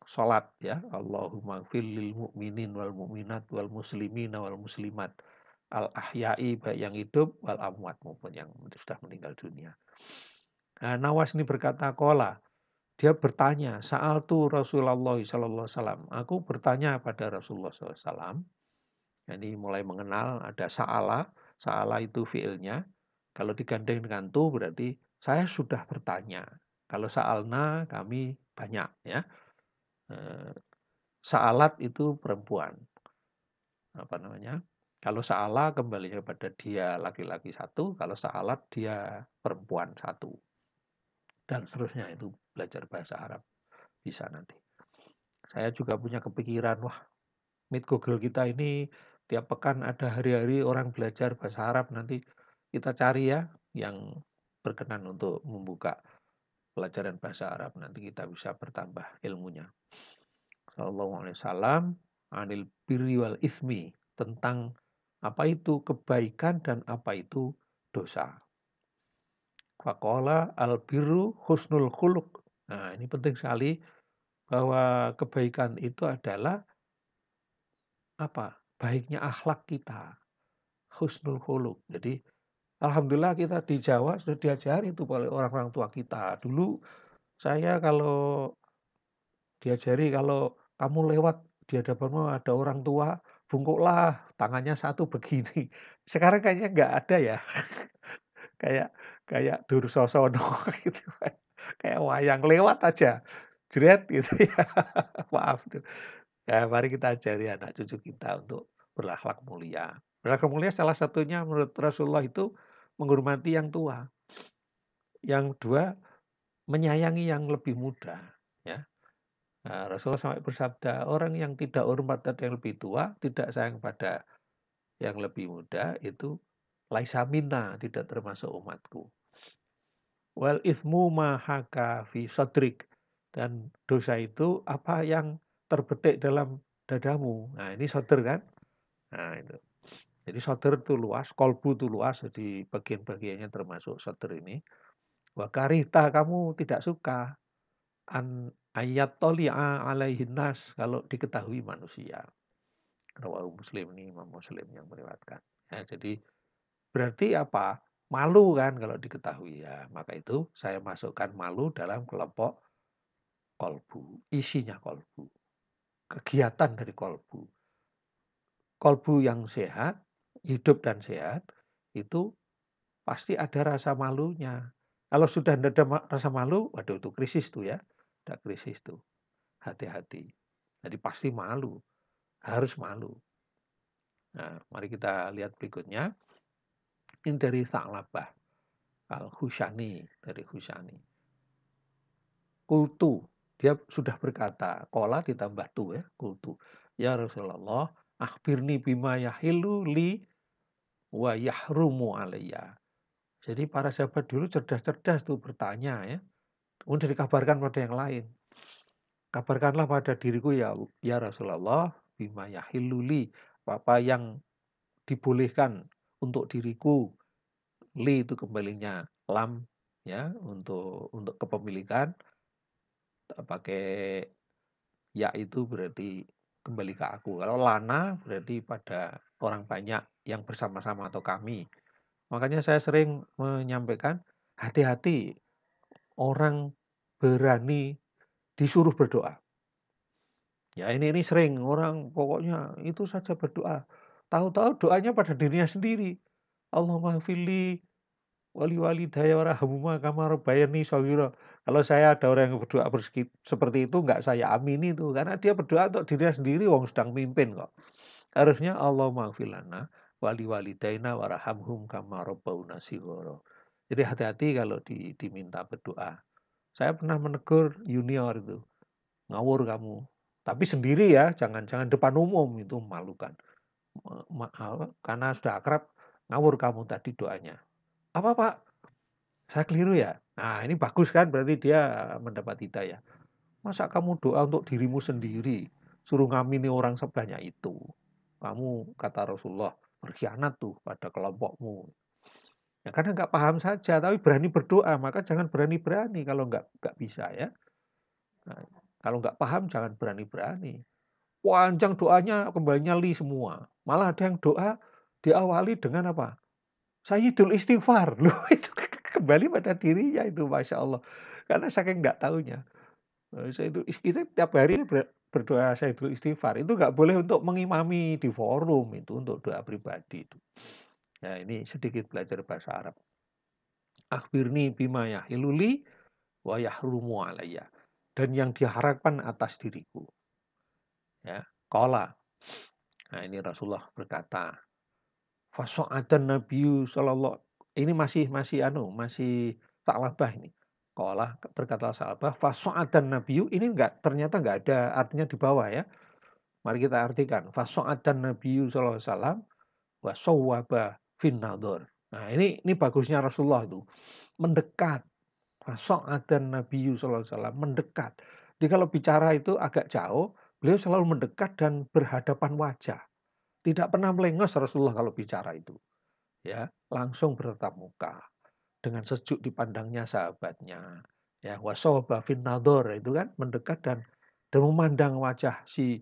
salat ya Allahumma filil mu'minin wal mu'minat wal muslimin wal muslimat al ahya'i baik yang hidup wal amwat maupun yang sudah meninggal dunia. Nah, Nawas ini berkata kola, dia bertanya, saal tu Rasulullah Sallallahu Aku bertanya pada Rasulullah SAW. Ini mulai mengenal ada saala, saala itu fiilnya. Kalau digandeng dengan tu berarti saya sudah bertanya. Kalau saalna kami banyak ya. Eh, Saalat itu perempuan. Apa namanya? Kalau Saala kembali kepada dia laki-laki satu, kalau Saalat dia perempuan satu. Dan seterusnya itu belajar bahasa Arab bisa nanti. Saya juga punya kepikiran, wah, Meet Google kita ini tiap pekan ada hari-hari orang belajar bahasa Arab nanti kita cari ya yang berkenan untuk membuka pelajaran bahasa Arab nanti kita bisa bertambah ilmunya. Shallallahu Alaihi Wasallam anil birri wal ismi tentang apa itu kebaikan dan apa itu dosa. Fakola al biru husnul khuluk. Nah ini penting sekali bahwa kebaikan itu adalah apa baiknya akhlak kita husnul khuluk. Jadi Alhamdulillah kita di Jawa sudah diajari itu oleh orang-orang tua kita. Dulu saya kalau diajari kalau kamu lewat di hadapanmu ada orang tua, bungkuklah tangannya satu begini. Sekarang kayaknya nggak ada ya. kayak kayak Dursosono gitu kan. Kayak wayang lewat aja. Jret gitu ya. Maaf Ya, mari kita ajari anak cucu kita untuk berakhlak mulia. Berakhlak mulia salah satunya menurut Rasulullah itu menghormati yang tua. Yang dua menyayangi yang lebih muda, ya. Nah, Rasulullah sampai bersabda, orang yang tidak hormat pada yang lebih tua, tidak sayang pada yang lebih muda, itu laisamina, tidak termasuk umatku. Wal ismu mahaka fi sodrik. Dan dosa itu apa yang terbetik dalam dadamu. Nah, ini sodr kan? Nah, itu. Jadi sodr itu luas, kolbu itu luas, jadi bagian-bagiannya termasuk sodr ini. wah karita kamu tidak suka an ayat toli'a alaihin nas kalau diketahui manusia. Rawa Muslim ini Imam Muslim yang meriwatkan. Ya, jadi berarti apa? Malu kan kalau diketahui ya. Maka itu saya masukkan malu dalam kelompok kolbu, isinya kolbu. Kegiatan dari kolbu. Kolbu yang sehat, hidup dan sehat itu pasti ada rasa malunya. Kalau sudah ada rasa malu, waduh itu krisis tuh ya ada krisis tuh. Hati-hati. Jadi pasti malu. Harus malu. Nah, mari kita lihat berikutnya. Ini dari Sa'labah. al husani Dari Husani. Kultu. Dia sudah berkata. Kola ditambah tu ya. Kultu. Ya Rasulullah. Akhbirni bima yahilu li wa yahrumu Jadi para sahabat dulu cerdas-cerdas tuh bertanya ya. Kemudian dikabarkan pada yang lain. Kabarkanlah pada diriku ya, ya Rasulullah bima yahiluli apa yang dibolehkan untuk diriku li itu kembalinya lam ya untuk untuk kepemilikan pakai ya itu berarti kembali ke aku kalau lana berarti pada orang banyak yang bersama-sama atau kami makanya saya sering menyampaikan hati-hati orang berani disuruh berdoa. Ya ini ini sering orang pokoknya itu saja berdoa. Tahu-tahu doanya pada dirinya sendiri. Allahumma fili wali wali daya warahmuma kamar bayani sawira. Kalau saya ada orang yang berdoa seperti itu nggak saya amin itu karena dia berdoa untuk dirinya sendiri wong sedang mimpin kok. Harusnya Allah maafilana wali wali daya warahmuhum kamar bauna sigoro. Jadi hati-hati kalau diminta berdoa. Saya pernah menegur junior itu. Ngawur kamu. Tapi sendiri ya, jangan-jangan depan umum itu memalukan. Karena sudah akrab, ngawur kamu tadi doanya. Apa Pak? Saya keliru ya? Nah ini bagus kan, berarti dia mendapat hidayah. Masa kamu doa untuk dirimu sendiri? Suruh ngamini orang sebanyak itu. Kamu, kata Rasulullah, berkhianat tuh pada kelompokmu. Ya, karena nggak paham saja, tapi berani berdoa, maka jangan berani-berani kalau nggak nggak bisa ya. Nah, kalau nggak paham jangan berani-berani. Panjang doanya kembalinya li semua. Malah ada yang doa diawali dengan apa? Sayyidul istighfar. Loh, itu kembali pada dirinya itu Masya Allah. Karena saking nggak tahunya. Nah, saya Itu, kita tiap hari berdoa saya itu istighfar. Itu nggak boleh untuk mengimami di forum. Itu untuk doa pribadi. Itu. Ya, ini sedikit belajar bahasa Arab. Akhbirni bima yahiluli wa yahrumu alayya. Dan yang diharapkan atas diriku. Ya, kola. Nah, ini Rasulullah berkata, adan Nabiu sallallahu ini masih masih anu masih taklabah ini. Kola berkata salbah faso'adan Nabiu ini enggak ternyata enggak ada artinya di bawah ya. Mari kita artikan faso'adan Nabiu sallallahu alaihi wasallam finnador. Nah ini ini bagusnya Rasulullah itu mendekat. Sok dan Nabi Yusuf Alaihi mendekat. Jadi kalau bicara itu agak jauh, beliau selalu mendekat dan berhadapan wajah. Tidak pernah melengos Rasulullah kalau bicara itu. Ya, langsung bertatap muka dengan sejuk dipandangnya sahabatnya. Ya, wasoba finnador itu kan mendekat dan dan memandang wajah si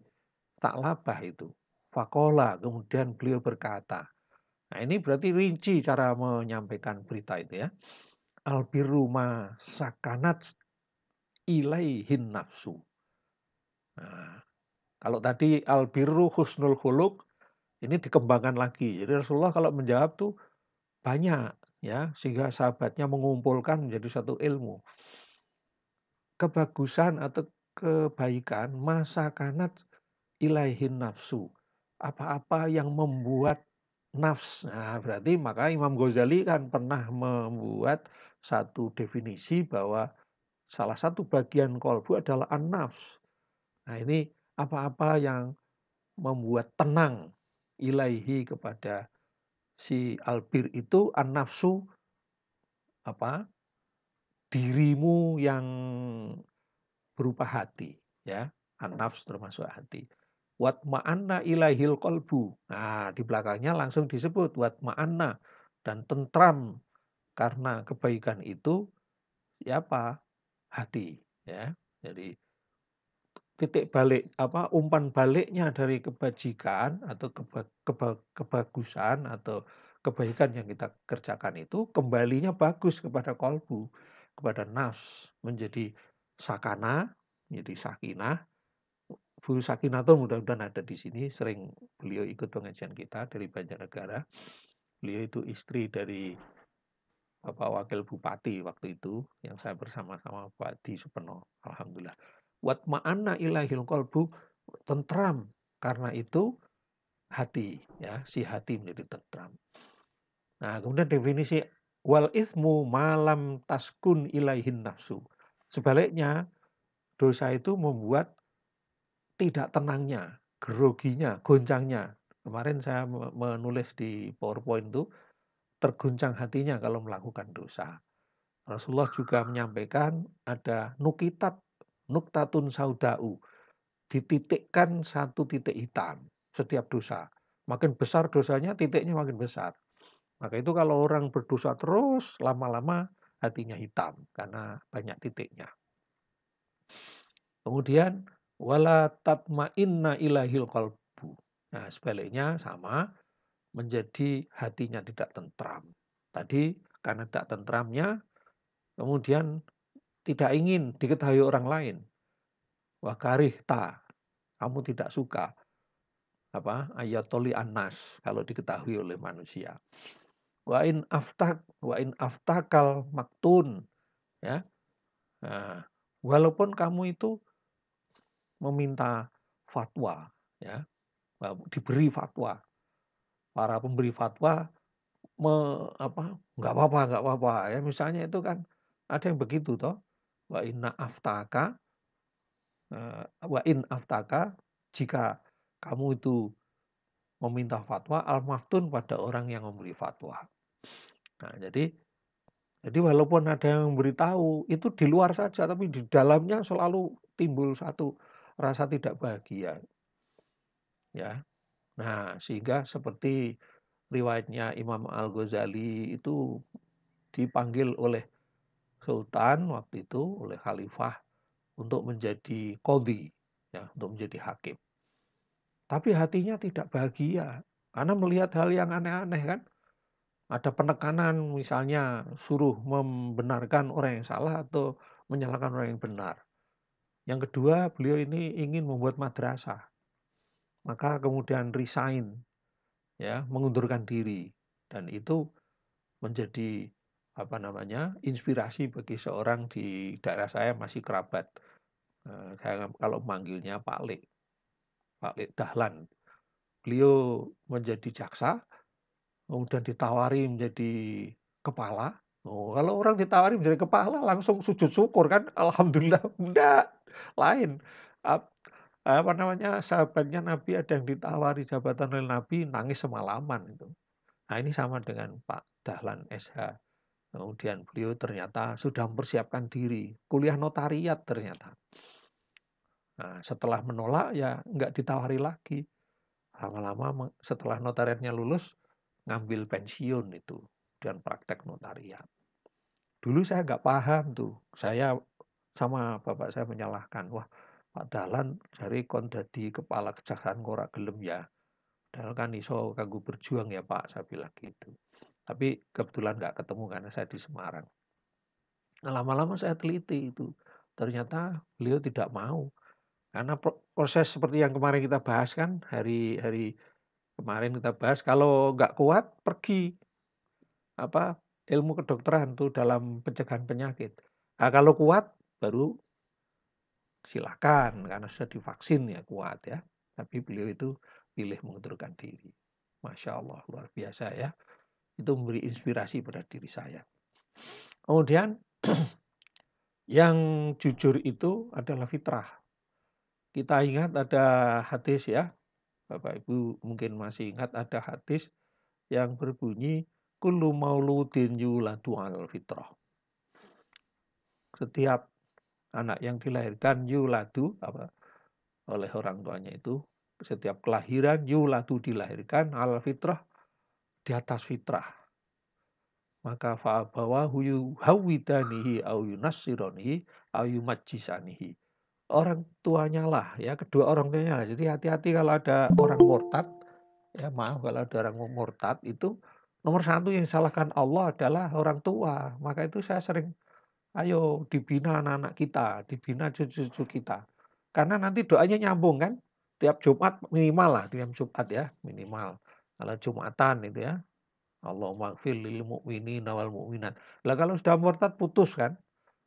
Ta'labah itu. Fakola kemudian beliau berkata, Nah ini berarti rinci cara menyampaikan berita itu ya. Albiru ma sakanat ilaihin nafsu. Nah, kalau tadi albiru husnul khuluk, ini dikembangkan lagi. Jadi Rasulullah kalau menjawab tuh banyak ya sehingga sahabatnya mengumpulkan menjadi satu ilmu kebagusan atau kebaikan masa kanat ilaihin nafsu apa-apa yang membuat nafs. Nah, berarti maka Imam Ghazali kan pernah membuat satu definisi bahwa salah satu bagian kolbu adalah an-nafs. Nah, ini apa-apa yang membuat tenang ilaihi kepada si albir itu an-nafsu apa dirimu yang berupa hati ya an-nafs termasuk hati wat ma'anna ilahil kolbu. Nah, di belakangnya langsung disebut wat ma'anna dan tentram karena kebaikan itu ya apa Hati, ya. Jadi titik balik apa umpan baliknya dari kebajikan atau keba, keba, kebagusan atau kebaikan yang kita kerjakan itu kembalinya bagus kepada kolbu kepada nafs menjadi sakana menjadi sakinah Bu Sakinato mudah-mudahan ada di sini, sering beliau ikut pengajian kita dari Banjarnegara. Beliau itu istri dari Bapak Wakil Bupati waktu itu, yang saya bersama-sama Pak Di Supeno, Alhamdulillah. Wat ma'ana ilahil kolbu, tentram. Karena itu hati, ya si hati menjadi tentram. Nah, kemudian definisi wal ismu malam taskun ilaihin nafsu. Sebaliknya, dosa itu membuat tidak tenangnya, groginya, goncangnya. Kemarin saya menulis di PowerPoint itu terguncang hatinya kalau melakukan dosa. Rasulullah juga menyampaikan ada nukitat, nuktatun saudau. Dititikkan satu titik hitam setiap dosa. Makin besar dosanya, titiknya makin besar. Maka itu kalau orang berdosa terus, lama-lama hatinya hitam karena banyak titiknya. Kemudian wala tatma'inna ilahil qalbu. Nah, sebaliknya sama menjadi hatinya tidak tentram. Tadi karena tidak tentramnya kemudian tidak ingin diketahui orang lain. Wa ta, Kamu tidak suka apa ayatoli anas kalau diketahui oleh manusia. Wa in aftak wa in aftakal maktun ya. Nah, walaupun kamu itu meminta fatwa ya diberi fatwa para pemberi fatwa me, apa nggak apa-apa nggak apa-apa ya misalnya itu kan ada yang begitu toh wa inna aftaka e, wa in aftaka jika kamu itu meminta fatwa al maftun pada orang yang memberi fatwa nah jadi jadi walaupun ada yang memberitahu itu di luar saja tapi di dalamnya selalu timbul satu rasa tidak bahagia. Ya. Nah, sehingga seperti riwayatnya Imam Al-Ghazali itu dipanggil oleh sultan waktu itu oleh khalifah untuk menjadi kodi, ya, untuk menjadi hakim. Tapi hatinya tidak bahagia karena melihat hal yang aneh-aneh kan. Ada penekanan misalnya suruh membenarkan orang yang salah atau menyalahkan orang yang benar. Yang kedua, beliau ini ingin membuat madrasah. Maka kemudian resign, ya, mengundurkan diri. Dan itu menjadi apa namanya inspirasi bagi seorang di daerah saya masih kerabat eh, saya kalau manggilnya Pak Lek Pak Lek Dahlan beliau menjadi jaksa kemudian ditawari menjadi kepala oh, kalau orang ditawari menjadi kepala langsung sujud syukur kan alhamdulillah enggak lain apa namanya sahabatnya Nabi ada yang ditawari jabatan oleh Nabi nangis semalaman itu. Nah ini sama dengan Pak Dahlan SH. Kemudian beliau ternyata sudah mempersiapkan diri kuliah notariat ternyata. Nah, setelah menolak ya nggak ditawari lagi. Lama-lama setelah notariatnya lulus ngambil pensiun itu dan praktek notariat. Dulu saya nggak paham tuh. Saya sama bapak saya menyalahkan wah Pak Dalan dari kon dadi kepala kejaksaan korak gelem ya Dalan kan iso kagum berjuang ya Pak saya bilang gitu tapi kebetulan nggak ketemu karena saya di Semarang nah, lama-lama saya teliti itu ternyata beliau tidak mau karena proses seperti yang kemarin kita bahas kan hari hari kemarin kita bahas kalau nggak kuat pergi apa ilmu kedokteran itu dalam pencegahan penyakit nah, kalau kuat baru silakan karena sudah divaksin ya kuat ya. Tapi beliau itu pilih mengundurkan diri. Masya Allah luar biasa ya. Itu memberi inspirasi pada diri saya. Kemudian yang jujur itu adalah fitrah. Kita ingat ada hadis ya, Bapak Ibu mungkin masih ingat ada hadis yang berbunyi kullu mauludin yuladu al fitrah. Setiap anak yang dilahirkan yuladu apa oleh orang tuanya itu setiap kelahiran yuladu dilahirkan al fitrah di atas fitrah maka huyu hawidanihi au yunassironihi au yumajisanihi orang tuanya lah ya kedua orang tuanya jadi hati-hati kalau ada orang murtad ya maaf kalau ada orang murtad itu nomor satu yang salahkan Allah adalah orang tua maka itu saya sering Ayo dibina anak-anak kita, dibina cucu-cucu kita. Karena nanti doanya nyambung kan. Tiap Jumat minimal lah, tiap Jumat ya, minimal. Kalau Jumatan itu ya. Allah gfir lil mu'minina wal mu'minat. Lah kalau sudah murtad putus kan.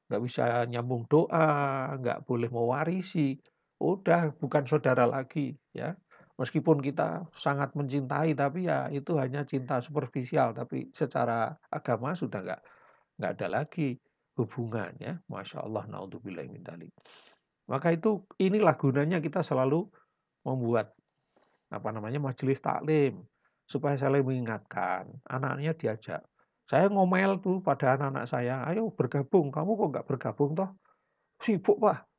Nggak bisa nyambung doa, nggak boleh mewarisi. Udah bukan saudara lagi ya. Meskipun kita sangat mencintai, tapi ya itu hanya cinta superficial. Tapi secara agama sudah nggak nggak ada lagi hubungan ya. Masya Allah, naudzubillah min dalik. Maka itu inilah gunanya kita selalu membuat apa namanya majelis taklim supaya saling mengingatkan anaknya diajak saya ngomel tuh pada anak-anak saya ayo bergabung kamu kok nggak bergabung toh sibuk pak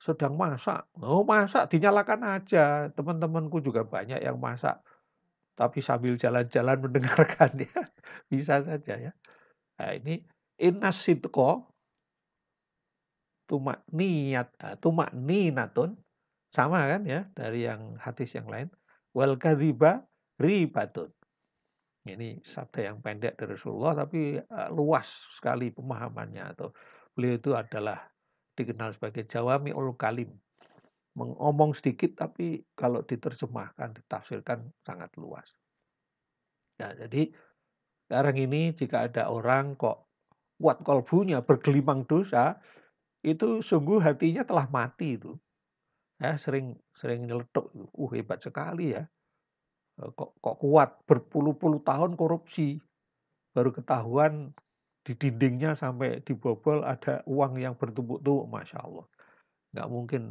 sedang masak oh masak dinyalakan aja teman-temanku juga banyak yang masak tapi sambil jalan-jalan mendengarkan ya bisa saja ya nah, ini inna sidqo tumak niat eh, tumak ninatun sama kan ya dari yang hadis yang lain wal kadhiba ribatun ini sabda yang pendek dari Rasulullah tapi eh, luas sekali pemahamannya atau beliau itu adalah dikenal sebagai Jawami ulu kalim mengomong sedikit tapi kalau diterjemahkan ditafsirkan sangat luas ya jadi sekarang ini jika ada orang kok kuat kolbunya, bergelimang dosa, itu sungguh hatinya telah mati itu. Ya, sering sering nyeletuk, uh hebat sekali ya. Eh, kok, kok kuat berpuluh-puluh tahun korupsi baru ketahuan di dindingnya sampai di dibobol ada uang yang bertumpuk-tumpuk masya Allah nggak mungkin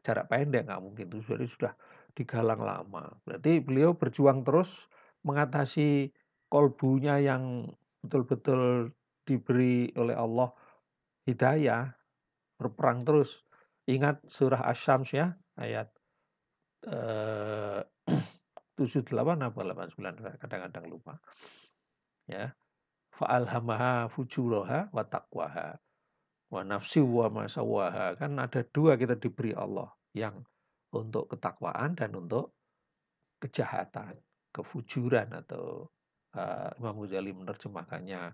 jarak pendek nggak mungkin itu jadi sudah digalang lama berarti beliau berjuang terus mengatasi kolbunya yang betul-betul diberi oleh Allah hidayah, berperang terus. Ingat surah Asy-Syams ya, ayat eh, tujuh 78 apa 89 kadang-kadang lupa. Ya. Fa'alhamaha fujuraha wa taqwaha. Wa nafsi wa masawaha. Kan ada dua kita diberi Allah yang untuk ketakwaan dan untuk kejahatan, kefujuran atau uh, Imam Ghazali menerjemahkannya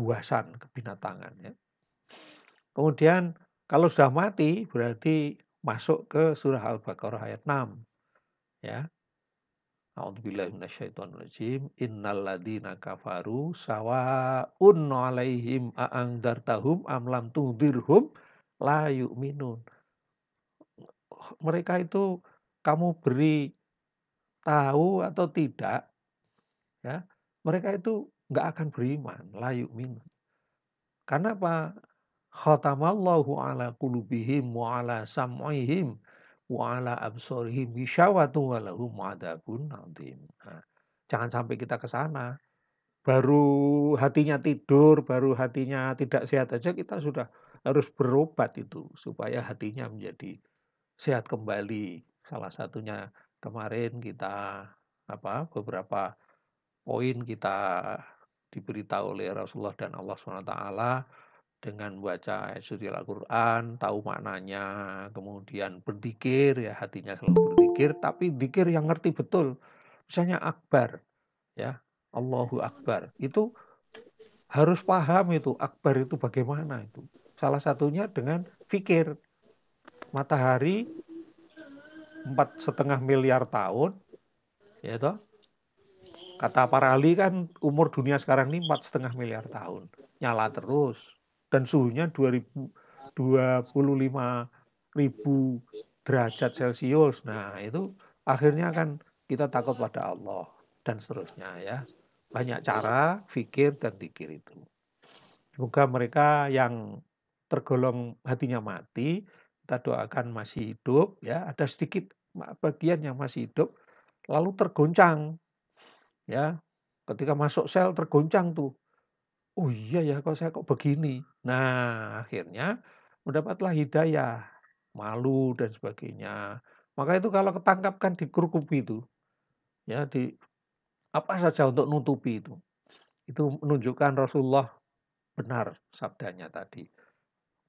buasan kebinatangan. Ya. Kemudian kalau sudah mati berarti masuk ke surah Al-Baqarah ayat 6. Ya. A'udzubillahi minasyaitonirrajim. Innalladzina kafaru sawa'un 'alaihim a anzartahum am lam tundirhum la yu'minun. Mereka itu kamu beri tahu atau tidak ya mereka itu nggak akan beriman, layu minum. Karena apa? Khatamallahu ala qulubihim wa ala sam'ihim wa ala absorihim bisyawatu wa lahum adabun Nah, jangan sampai kita ke sana. Baru hatinya tidur, baru hatinya tidak sehat aja kita sudah harus berobat itu supaya hatinya menjadi sehat kembali. Salah satunya kemarin kita apa beberapa poin kita diberitahu oleh Rasulullah dan Allah SWT dengan baca suril Al-Quran, tahu maknanya, kemudian berzikir, ya hatinya selalu berzikir, tapi zikir yang ngerti betul. Misalnya akbar, ya Allahu Akbar. Itu harus paham itu akbar itu bagaimana itu. Salah satunya dengan fikir. Matahari empat setengah miliar tahun, ya toh, Kata para ahli kan umur dunia sekarang ini empat setengah miliar tahun, nyala terus dan suhunya 2025 ribu derajat Celcius. Nah itu akhirnya kan kita takut pada Allah dan seterusnya ya. Banyak cara fikir dan pikir itu. Semoga mereka yang tergolong hatinya mati, kita doakan masih hidup ya. Ada sedikit bagian yang masih hidup, lalu tergoncang ya ketika masuk sel tergoncang tuh oh iya ya kok saya kok begini nah akhirnya mendapatlah hidayah malu dan sebagainya maka itu kalau ketangkapkan di kerukup itu ya di apa saja untuk nutupi itu itu menunjukkan Rasulullah benar sabdanya tadi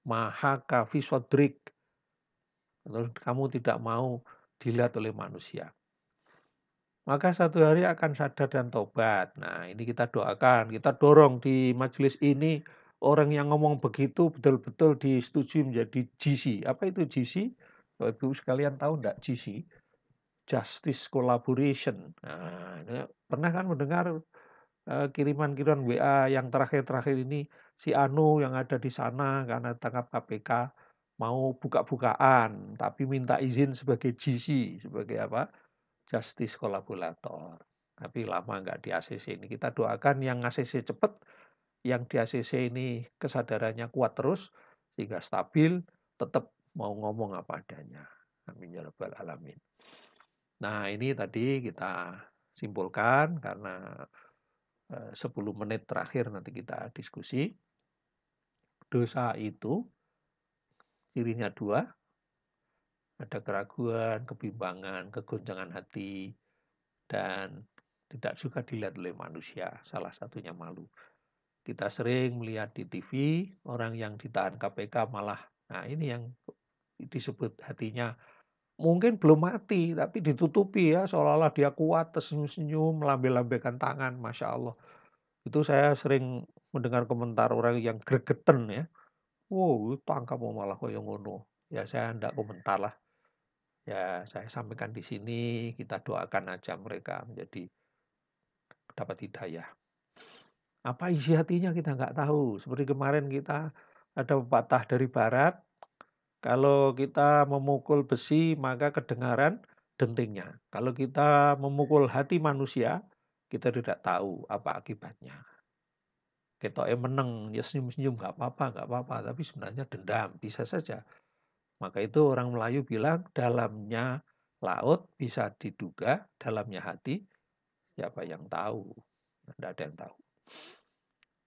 maha kafi sodrik kamu tidak mau dilihat oleh manusia maka satu hari akan sadar dan tobat. Nah, ini kita doakan, kita dorong di majelis ini orang yang ngomong begitu betul-betul disetujui menjadi GC. Apa itu GC? Bapak Ibu sekalian tahu enggak GC? Justice Collaboration. Nah, pernah kan mendengar eh, kiriman-kiriman WA yang terakhir-terakhir ini si Anu yang ada di sana karena tangkap KPK mau buka-bukaan tapi minta izin sebagai GC sebagai apa justice kolaborator. Tapi lama nggak di ACC ini. Kita doakan yang ACC cepat, yang di ACC ini kesadarannya kuat terus, sehingga stabil, tetap mau ngomong apa adanya. Amin ya rabbal alamin. Nah ini tadi kita simpulkan karena 10 eh, menit terakhir nanti kita diskusi. Dosa itu cirinya dua, ada keraguan, kebimbangan, kegoncangan hati, dan tidak suka dilihat oleh manusia, salah satunya malu. Kita sering melihat di TV, orang yang ditahan KPK malah, nah ini yang disebut hatinya mungkin belum mati, tapi ditutupi ya, seolah-olah dia kuat, tersenyum-senyum, melambai-lambaikan tangan, Masya Allah. Itu saya sering mendengar komentar orang yang gregeten ya, wow, tangkap mau malah koyo ngono. Ya saya tidak komentar lah ya saya hmm. sampaikan di sini kita doakan aja mereka menjadi dapat hidayah apa isi hatinya kita nggak tahu seperti kemarin kita ada pepatah dari barat kalau kita memukul besi maka kedengaran dentingnya kalau kita memukul hati manusia kita tidak tahu apa akibatnya kita menang, ya senyum senyum nggak apa apa nggak apa apa tapi sebenarnya dendam bisa saja maka itu orang Melayu bilang dalamnya laut bisa diduga, dalamnya hati siapa yang tahu? Tidak nah, ada yang tahu.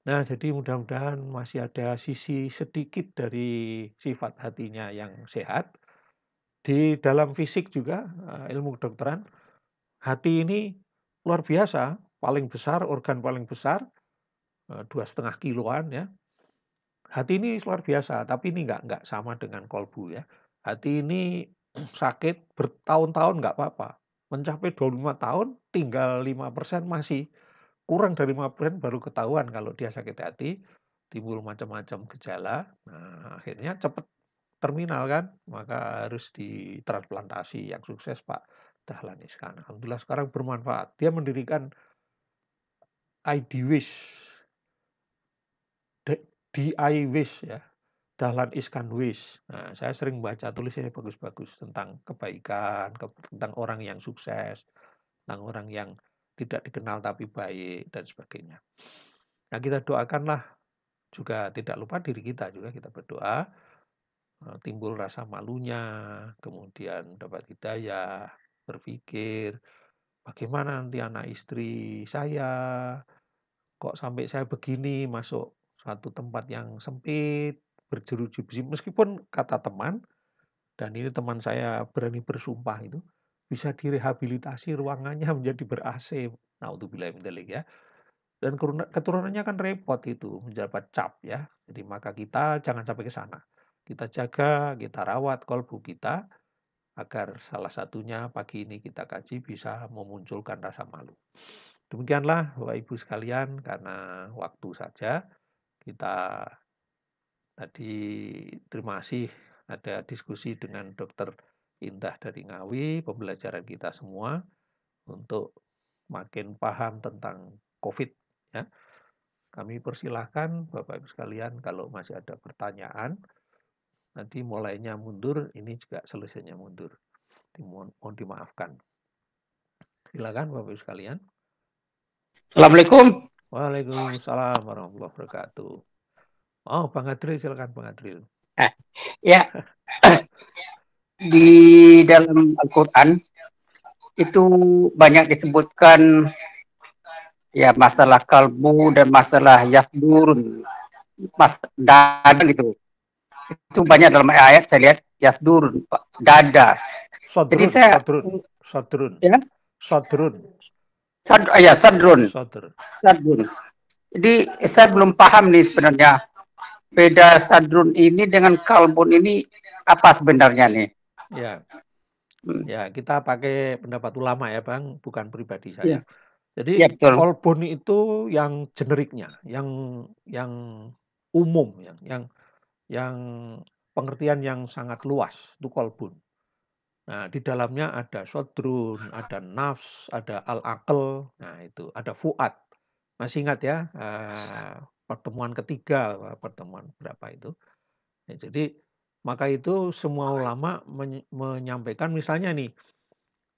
Nah, jadi mudah-mudahan masih ada sisi sedikit dari sifat hatinya yang sehat. Di dalam fisik juga eh, ilmu kedokteran, hati ini luar biasa, paling besar, organ paling besar, eh, dua setengah kiloan ya, Hati ini luar biasa, tapi ini nggak nggak sama dengan kolbu ya. Hati ini sakit bertahun-tahun nggak apa-apa. Mencapai 25 tahun tinggal 5% masih kurang dari 5% baru ketahuan kalau dia sakit hati, timbul macam-macam gejala. Nah, akhirnya cepat terminal kan, maka harus ditransplantasi yang sukses Pak Dahlan Iskan. Alhamdulillah sekarang bermanfaat. Dia mendirikan IDWIS D.I. Wish ya, Dahlan Iskan Wish. Nah, saya sering baca tulisnya bagus-bagus tentang kebaikan, ke, tentang orang yang sukses, tentang orang yang tidak dikenal tapi baik dan sebagainya. Nah, kita doakanlah juga tidak lupa diri kita juga kita berdoa eh, timbul rasa malunya, kemudian dapat hidayah, berpikir bagaimana nanti anak istri saya kok sampai saya begini masuk satu tempat yang sempit, berjeruji meskipun kata teman dan ini teman saya berani bersumpah itu bisa direhabilitasi ruangannya menjadi ber AC. Nah, untuk bila ya. Dan keturunannya kan repot itu menjabat cap ya. Jadi maka kita jangan sampai ke sana. Kita jaga, kita rawat kolbu kita agar salah satunya pagi ini kita kaji bisa memunculkan rasa malu. Demikianlah Bapak Ibu sekalian karena waktu saja kita tadi terima kasih ada diskusi dengan dokter Indah dari Ngawi, pembelajaran kita semua untuk makin paham tentang COVID. Ya. Kami persilahkan Bapak Ibu sekalian kalau masih ada pertanyaan, nanti mulainya mundur, ini juga selesainya mundur. Dimohon, mohon dimaafkan. Silakan Bapak Ibu sekalian.
Assalamualaikum.
Waalaikumsalam warahmatullahi wabarakatuh. Oh, Bang Adril, silakan Bang Adril.
Eh, ya, di dalam Al-Quran itu banyak disebutkan ya masalah kalbu dan masalah yasdurun, mas dada gitu. Itu banyak dalam ayat saya lihat yasdurun, dada. Sodrun, Jadi saya sodrun, sodrun. Ya? Sodrun, Sad, ah, ya sadrun. Sadrun. Jadi saya belum paham nih sebenarnya beda sadrun ini dengan kalbun ini apa sebenarnya nih?
Ya, hmm. ya kita pakai pendapat ulama ya bang, bukan pribadi saya. Ya.
Jadi ya, kalbun itu yang
generiknya, yang yang umum, yang yang pengertian yang sangat luas itu kalbun. Nah, di dalamnya ada sodrun, ada nafs, ada al-akal, nah itu, ada fuad. Masih ingat ya, eh, pertemuan ketiga, eh, pertemuan berapa itu. Ya, jadi, maka itu semua ulama menyampaikan, misalnya nih,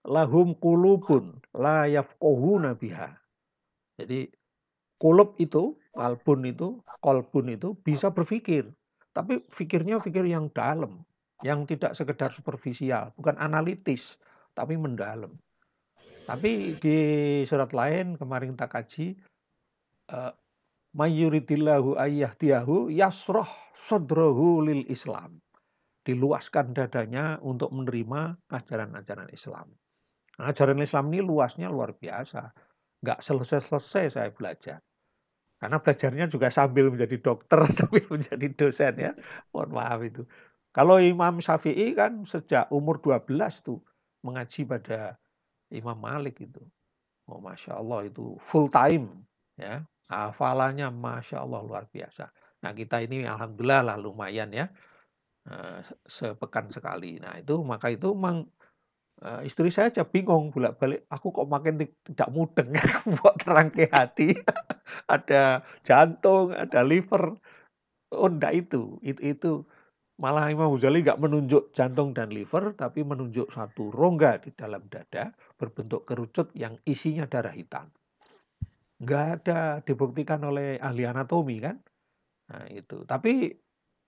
lahum kulubun la yafkohuna nabiha Jadi, kulub itu, kalbun itu, kolbun itu bisa berpikir. Tapi pikirnya pikir yang dalam, yang tidak sekedar superficial, bukan analitis, tapi mendalam. Tapi di surat lain kemarin kita kaji uh, eh, ayah tiahu yasroh sodrohu lil Islam. Diluaskan dadanya untuk menerima ajaran-ajaran Islam. Nah, ajaran Islam ini luasnya luar biasa. Nggak selesai-selesai saya belajar. Karena belajarnya juga sambil menjadi dokter, sambil menjadi dosen ya. Mohon maaf itu. Kalau Imam Syafi'i kan sejak umur 12 tuh mengaji pada Imam Malik itu. Oh, Masya Allah itu full time. ya Hafalannya Masya Allah luar biasa. Nah kita ini Alhamdulillah lah lumayan ya. Eh, sepekan sekali. Nah itu maka itu memang eh, istri saya aja bingung bolak balik aku kok makin tidak mudeng buat rangkai hati ada jantung ada liver oh enggak itu itu itu malah Imam Ghazali nggak menunjuk jantung dan liver, tapi menunjuk satu rongga di dalam dada berbentuk kerucut yang isinya darah hitam. Nggak ada dibuktikan oleh ahli anatomi kan? Nah itu. Tapi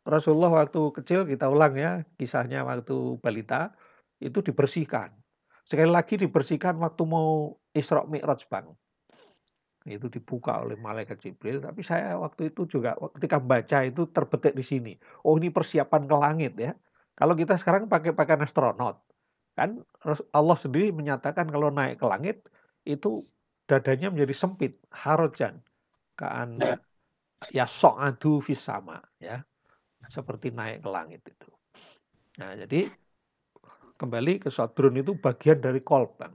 Rasulullah waktu kecil kita ulang ya kisahnya waktu balita itu dibersihkan. Sekali lagi dibersihkan waktu mau Isra Mi'raj Bang itu dibuka oleh malaikat Jibril tapi saya waktu itu juga ketika baca itu terbetik di sini oh ini persiapan ke langit ya kalau kita sekarang pakai pakaian astronot kan Allah sendiri menyatakan kalau naik ke langit itu dadanya menjadi sempit harojan kaan ya sok adu visama ya seperti naik ke langit itu nah jadi kembali ke saudron itu bagian dari kolbang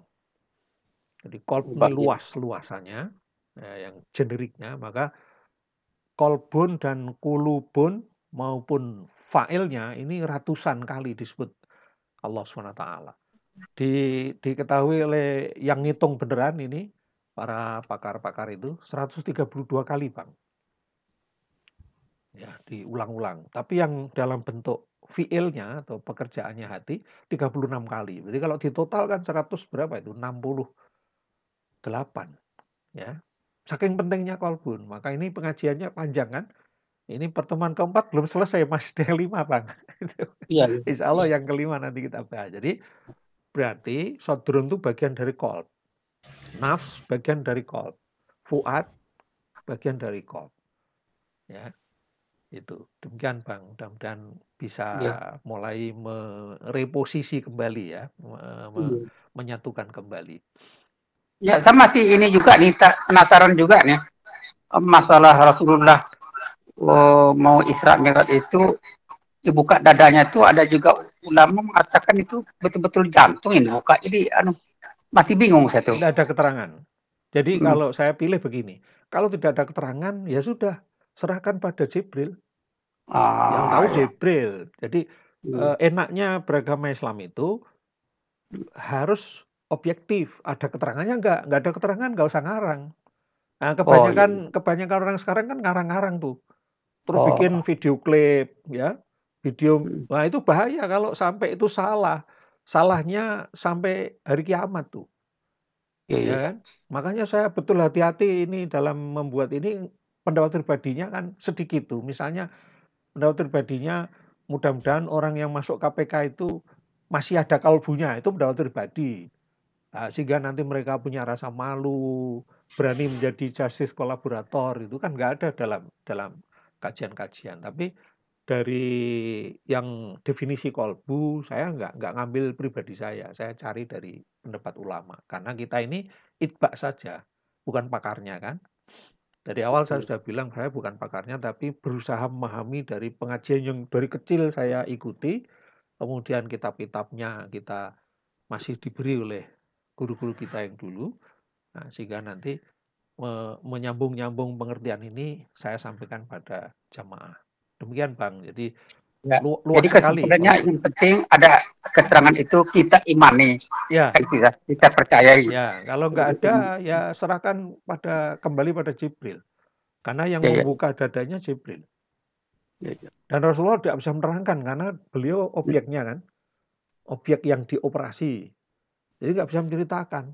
jadi kolbang luas luasannya nah, yang generiknya maka kolbun dan kulubun maupun failnya ini ratusan kali disebut Allah swt di, diketahui oleh yang ngitung beneran ini para pakar-pakar itu 132 kali bang ya diulang-ulang tapi yang dalam bentuk fiilnya atau pekerjaannya hati 36 kali Jadi kalau ditotalkan 100 berapa itu 68 ya saking pentingnya kolbun. Maka ini pengajiannya panjang kan. Ini pertemuan keempat belum selesai masih ada yang lima bang. Iya, iya. Insya Allah yang kelima nanti kita bahas. Jadi berarti sodrun itu bagian dari kolb. Nafs bagian dari kolb. Fuad bagian dari kolb. Ya itu demikian bang mudah-mudahan bisa ya. mulai mereposisi kembali ya, me ya. menyatukan kembali.
Ya, saya masih ini juga nih tak penasaran juga nih masalah Rasulullah oh, mau Isra Mi'raj itu dibuka dadanya itu ada juga ulama mengatakan itu betul-betul jantung ini buka. Jadi anu masih bingung saya tuh. Tidak ada keterangan. Jadi hmm. kalau saya pilih begini, kalau tidak ada
keterangan ya sudah serahkan pada Jibril. Ah, yang tahu ya. Jibril. Jadi hmm. Eh, enaknya beragama Islam itu harus objektif. Ada keterangannya enggak? Nggak ada keterangan, enggak usah ngarang. Nah, oh, iya, kebanyakan oh, iya. kebanyakan orang sekarang kan ngarang-ngarang tuh. Terus oh. bikin oh. video klip, ya, video. Hmm. Nah itu bahaya kalau sampai itu salah. Salahnya sampai hari kiamat tuh. Iya, iya. Ya kan? Makanya saya betul hati-hati ini dalam membuat ini pendapat pribadinya kan sedikit tuh. Misalnya pendapat pribadinya mudah-mudahan orang yang masuk KPK itu masih ada kalbunya itu pendapat pribadi. Nah, sehingga nanti mereka punya rasa malu, berani menjadi justice kolaborator itu kan nggak ada dalam dalam kajian-kajian. Tapi dari yang definisi kolbu saya nggak nggak ngambil pribadi saya, saya cari dari pendapat ulama karena kita ini itbak saja, bukan pakarnya kan. Dari awal saya sudah bilang saya bukan pakarnya tapi berusaha memahami dari pengajian yang dari kecil saya ikuti, kemudian kitab-kitabnya kita masih diberi oleh guru-guru kita yang dulu. Nah, sehingga nanti menyambung-nyambung pengertian ini saya sampaikan pada jamaah. Demikian Bang. Jadi ya. lu luas Jadi sekali. Sebenarnya yang
penting ada keterangan itu kita imani. Ya. Kan kita, percayai. Ya,
kalau nggak ada ya serahkan pada kembali pada Jibril. Karena yang ya, ya. membuka ya. dadanya Jibril. Ya, ya. Dan Rasulullah tidak bisa menerangkan karena beliau obyeknya kan. obyek yang dioperasi jadi nggak bisa menceritakan.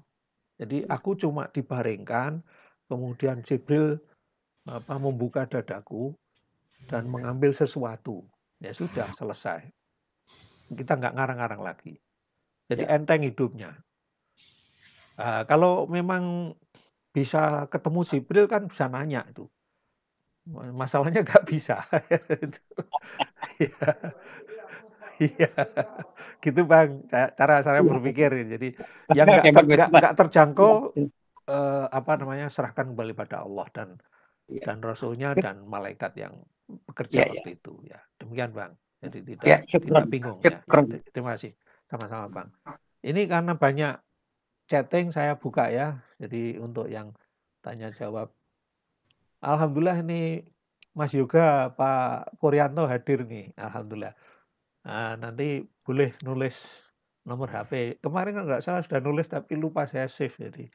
Jadi aku cuma dibaringkan, kemudian Jibril apa, membuka dadaku dan iya. mengambil sesuatu. Ya sudah selesai. Kita nggak ngarang-ngarang lagi. Jadi ya. enteng hidupnya. Uh, kalau memang bisa ketemu Jibril kan bisa nanya itu. Masalahnya nggak bisa. Iya. Iya. gitu Bang, cara saya berpikir. Jadi yang nggak terjangkau iya. eh, apa namanya serahkan kembali pada Allah dan ya. dan rasulnya iya. dan malaikat yang bekerja ya, waktu itu ya. Demikian Bang. Jadi tidak ya, tidak bingung ya. Terima kasih. Sama-sama Bang. Ini karena banyak chatting saya buka ya. Jadi untuk yang tanya jawab Alhamdulillah ini Mas Yoga Pak Puryanto hadir nih, Alhamdulillah. Nah, nanti boleh nulis nomor HP. Kemarin kan nggak salah sudah nulis tapi lupa saya save jadi.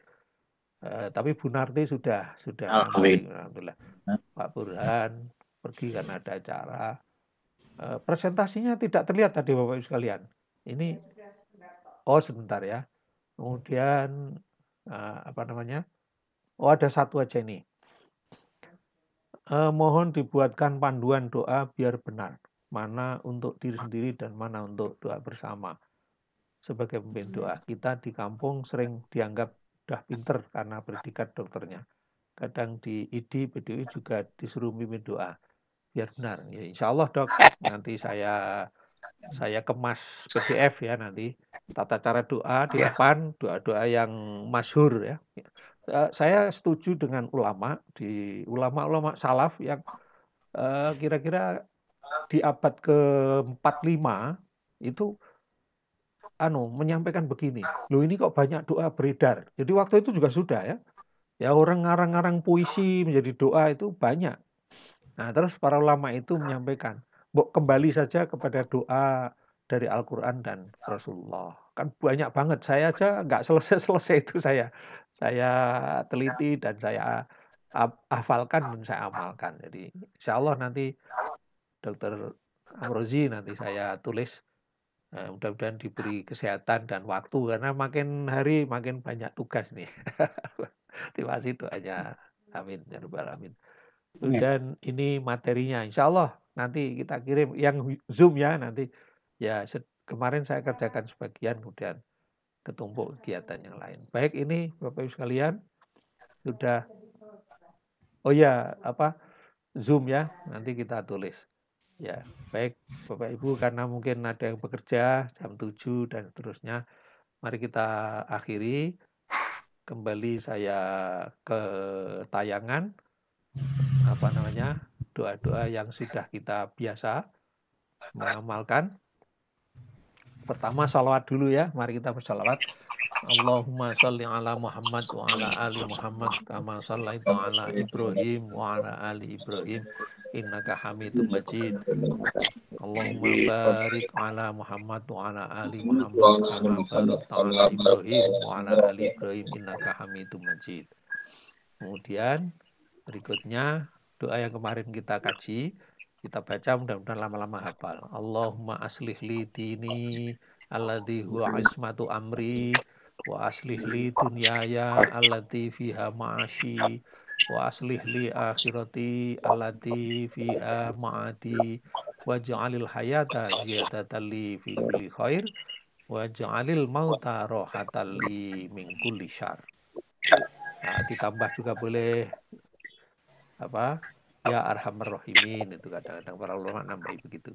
Uh, tapi Bu Narti sudah sudah alhamdulillah. alhamdulillah. Pak Burhan pergi karena ada acara. Uh, presentasinya tidak terlihat tadi Bapak Ibu sekalian. Ini oh sebentar ya. Kemudian uh, apa namanya? Oh ada satu aja ini. Uh, mohon dibuatkan panduan doa biar benar mana untuk diri sendiri dan mana untuk doa bersama. Sebagai pemimpin hmm. doa, kita di kampung sering dianggap sudah pinter karena predikat dokternya. Kadang di ID, PDI juga disuruh mimpin doa. Biar benar. Ya, insya Allah dok, nanti saya saya kemas PDF ya nanti tata cara doa di ya. depan doa-doa yang masyhur ya. ya. Saya setuju dengan ulama di ulama-ulama salaf yang eh, kira -kira di abad ke-45 itu anu menyampaikan begini, Lu ini kok banyak doa beredar." Jadi waktu itu juga sudah ya. Ya orang ngarang-ngarang puisi menjadi doa itu banyak. Nah, terus para ulama itu menyampaikan, "Mbok kembali saja kepada doa dari Al-Qur'an dan Rasulullah." Kan banyak banget. Saya aja nggak selesai-selesai itu saya. Saya teliti dan saya hafalkan dan saya amalkan. Jadi insya Allah nanti Dr. Amrozi nanti saya tulis. Eh, mudah-mudahan diberi kesehatan dan waktu karena makin hari makin banyak tugas nih. Terima kasih doanya. Amin ya rabbal alamin. Iya. Dan ini materinya insya Allah nanti kita kirim yang Zoom ya nanti ya kemarin saya kerjakan sebagian kemudian ketumpuk kegiatan yang lain. Baik ini Bapak Ibu sekalian sudah Oh ya, apa Zoom ya nanti kita tulis ya baik Bapak Ibu karena mungkin ada yang bekerja jam 7 dan seterusnya mari kita akhiri kembali saya ke tayangan apa namanya doa-doa yang sudah kita biasa mengamalkan pertama salawat dulu ya mari kita bersalawat Allahumma salli ala Muhammad wa ala ali Muhammad kama sallaita ala Ibrahim wa ala ali Ibrahim innaka Hamidum Majid. Allahumma barik ala Muhammad wa ala ali Muhammad kama barakta ala Ibrahim wa ala ali Ibrahim innaka Hamidum Majid. Kemudian berikutnya doa yang kemarin kita kaji kita baca mudah-mudahan lama-lama hafal. Allahumma aslih li dini alladhi huwa ismatu amri wa aslih li dunyaya allati fiha ma'ashi wa aslih li akhirati allati fiha ma'ati ja'alil hayata ziyadatan li fi kulli khair ja'alil mauta rohatan li min kulli syar nah, ditambah juga boleh apa ya arhamar rahimin itu kadang-kadang para ulama nambahi begitu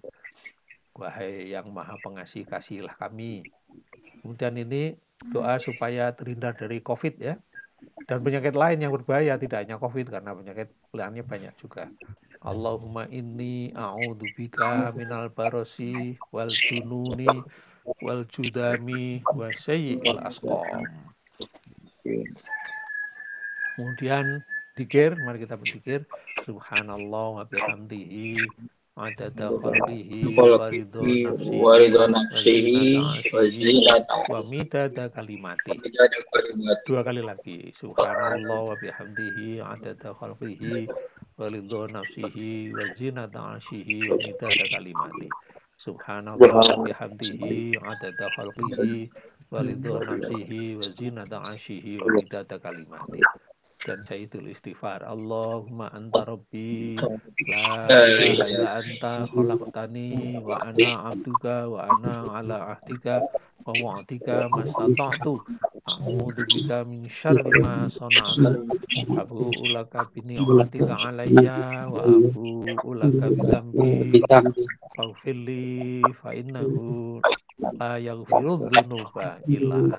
Wahai yang maha pengasih, kasihilah kami. Kemudian ini doa hmm. supaya terhindar dari COVID ya. Dan penyakit lain yang berbahaya, tidak hanya COVID, karena penyakit lainnya banyak juga. Allahumma inni a'udzubika minal barosi wal jununi wal judami wa asqam. Kemudian dikir, mari kita berpikir, Subhanallah wa bihamdihi عدد قلبه ورضا نفسه وزينة ومدد dua kali lagi subhanallah wa bihamdihi adada khalqihi wa ridha nafsihi wa zinata arshihi wa midada kalimati subhanallah wa bihamdihi adada khalqihi wa ridha nafsihi wa zinata arshihi wa midada kalimati dan saya itu istighfar Allahumma anta rabbi
la ilaha illa
anta khalaqtani wa ana abduka wa ana ala ahdika wa wa'dika masata'tu a'udzu bika min syarri ma sana'tu abu ulaka bini ulatika alayya wa abu ulaka bidambi dhanbi fa innahu la yaghfiru dzunuba illa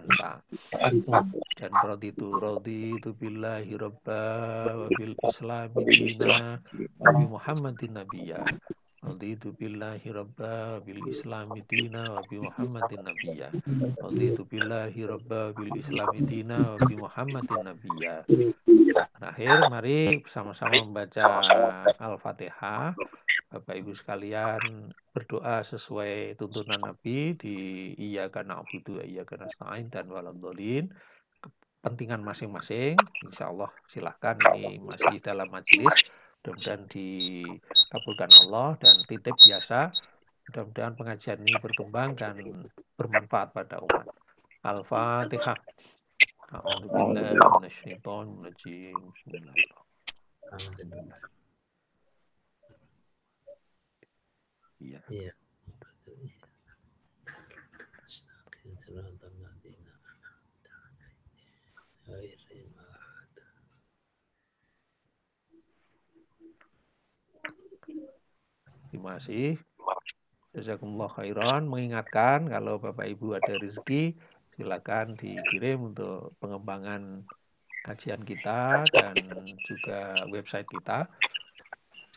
anta dan raditu raditu billahi rabba wa bil islami dina Nabi Muhammadin nabiyya raditu billahi rabba bil islami dina wa bi Muhammadin nabiyya raditu billahi rabba bil islami dina wa bi Muhammadin nabiyya terakhir mari sama sama membaca Al-Fatihah Bapak Ibu sekalian berdoa sesuai tuntunan Nabi di iya karena abudu iya karena stain dan walamdolin kepentingan masing-masing Insya Allah silahkan ini masih dalam majelis mudah-mudahan dikabulkan Allah dan titip biasa mudah-mudahan pengajian ini berkembang dan bermanfaat pada umat Al-Fatihah Alhamdulillah, Iya. Iya. Terima kasih. Jazakumullah khairan mengingatkan kalau Bapak Ibu ada rezeki silakan dikirim untuk pengembangan kajian kita dan juga website kita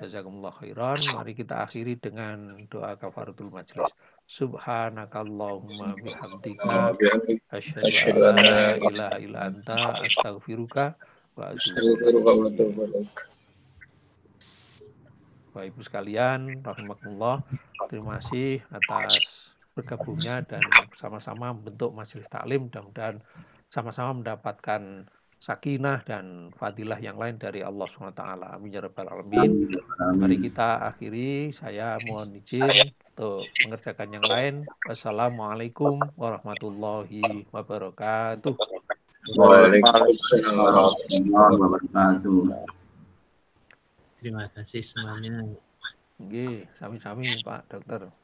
Jazakumullah khairan. Mari kita akhiri dengan doa kafaratul majelis. Subhanakallahumma bihamdika asyhadu an la ilaha illa anta astaghfiruka wa atubu Bapak Ibu sekalian, rahimakumullah. Terima kasih atas bergabungnya dan bersama-sama membentuk majelis taklim. dan sama-sama mendapatkan sakinah dan fadilah yang lain dari Allah SWT. Ya Amin ya rabbal alamin. Mari kita akhiri. Saya mohon izin untuk mengerjakan yang lain. Wassalamualaikum warahmatullahi wabarakatuh.
Waalaikumsalam warahmatullahi wabarakatuh.
Terima kasih semuanya. Oke, sami-sami Pak Dokter.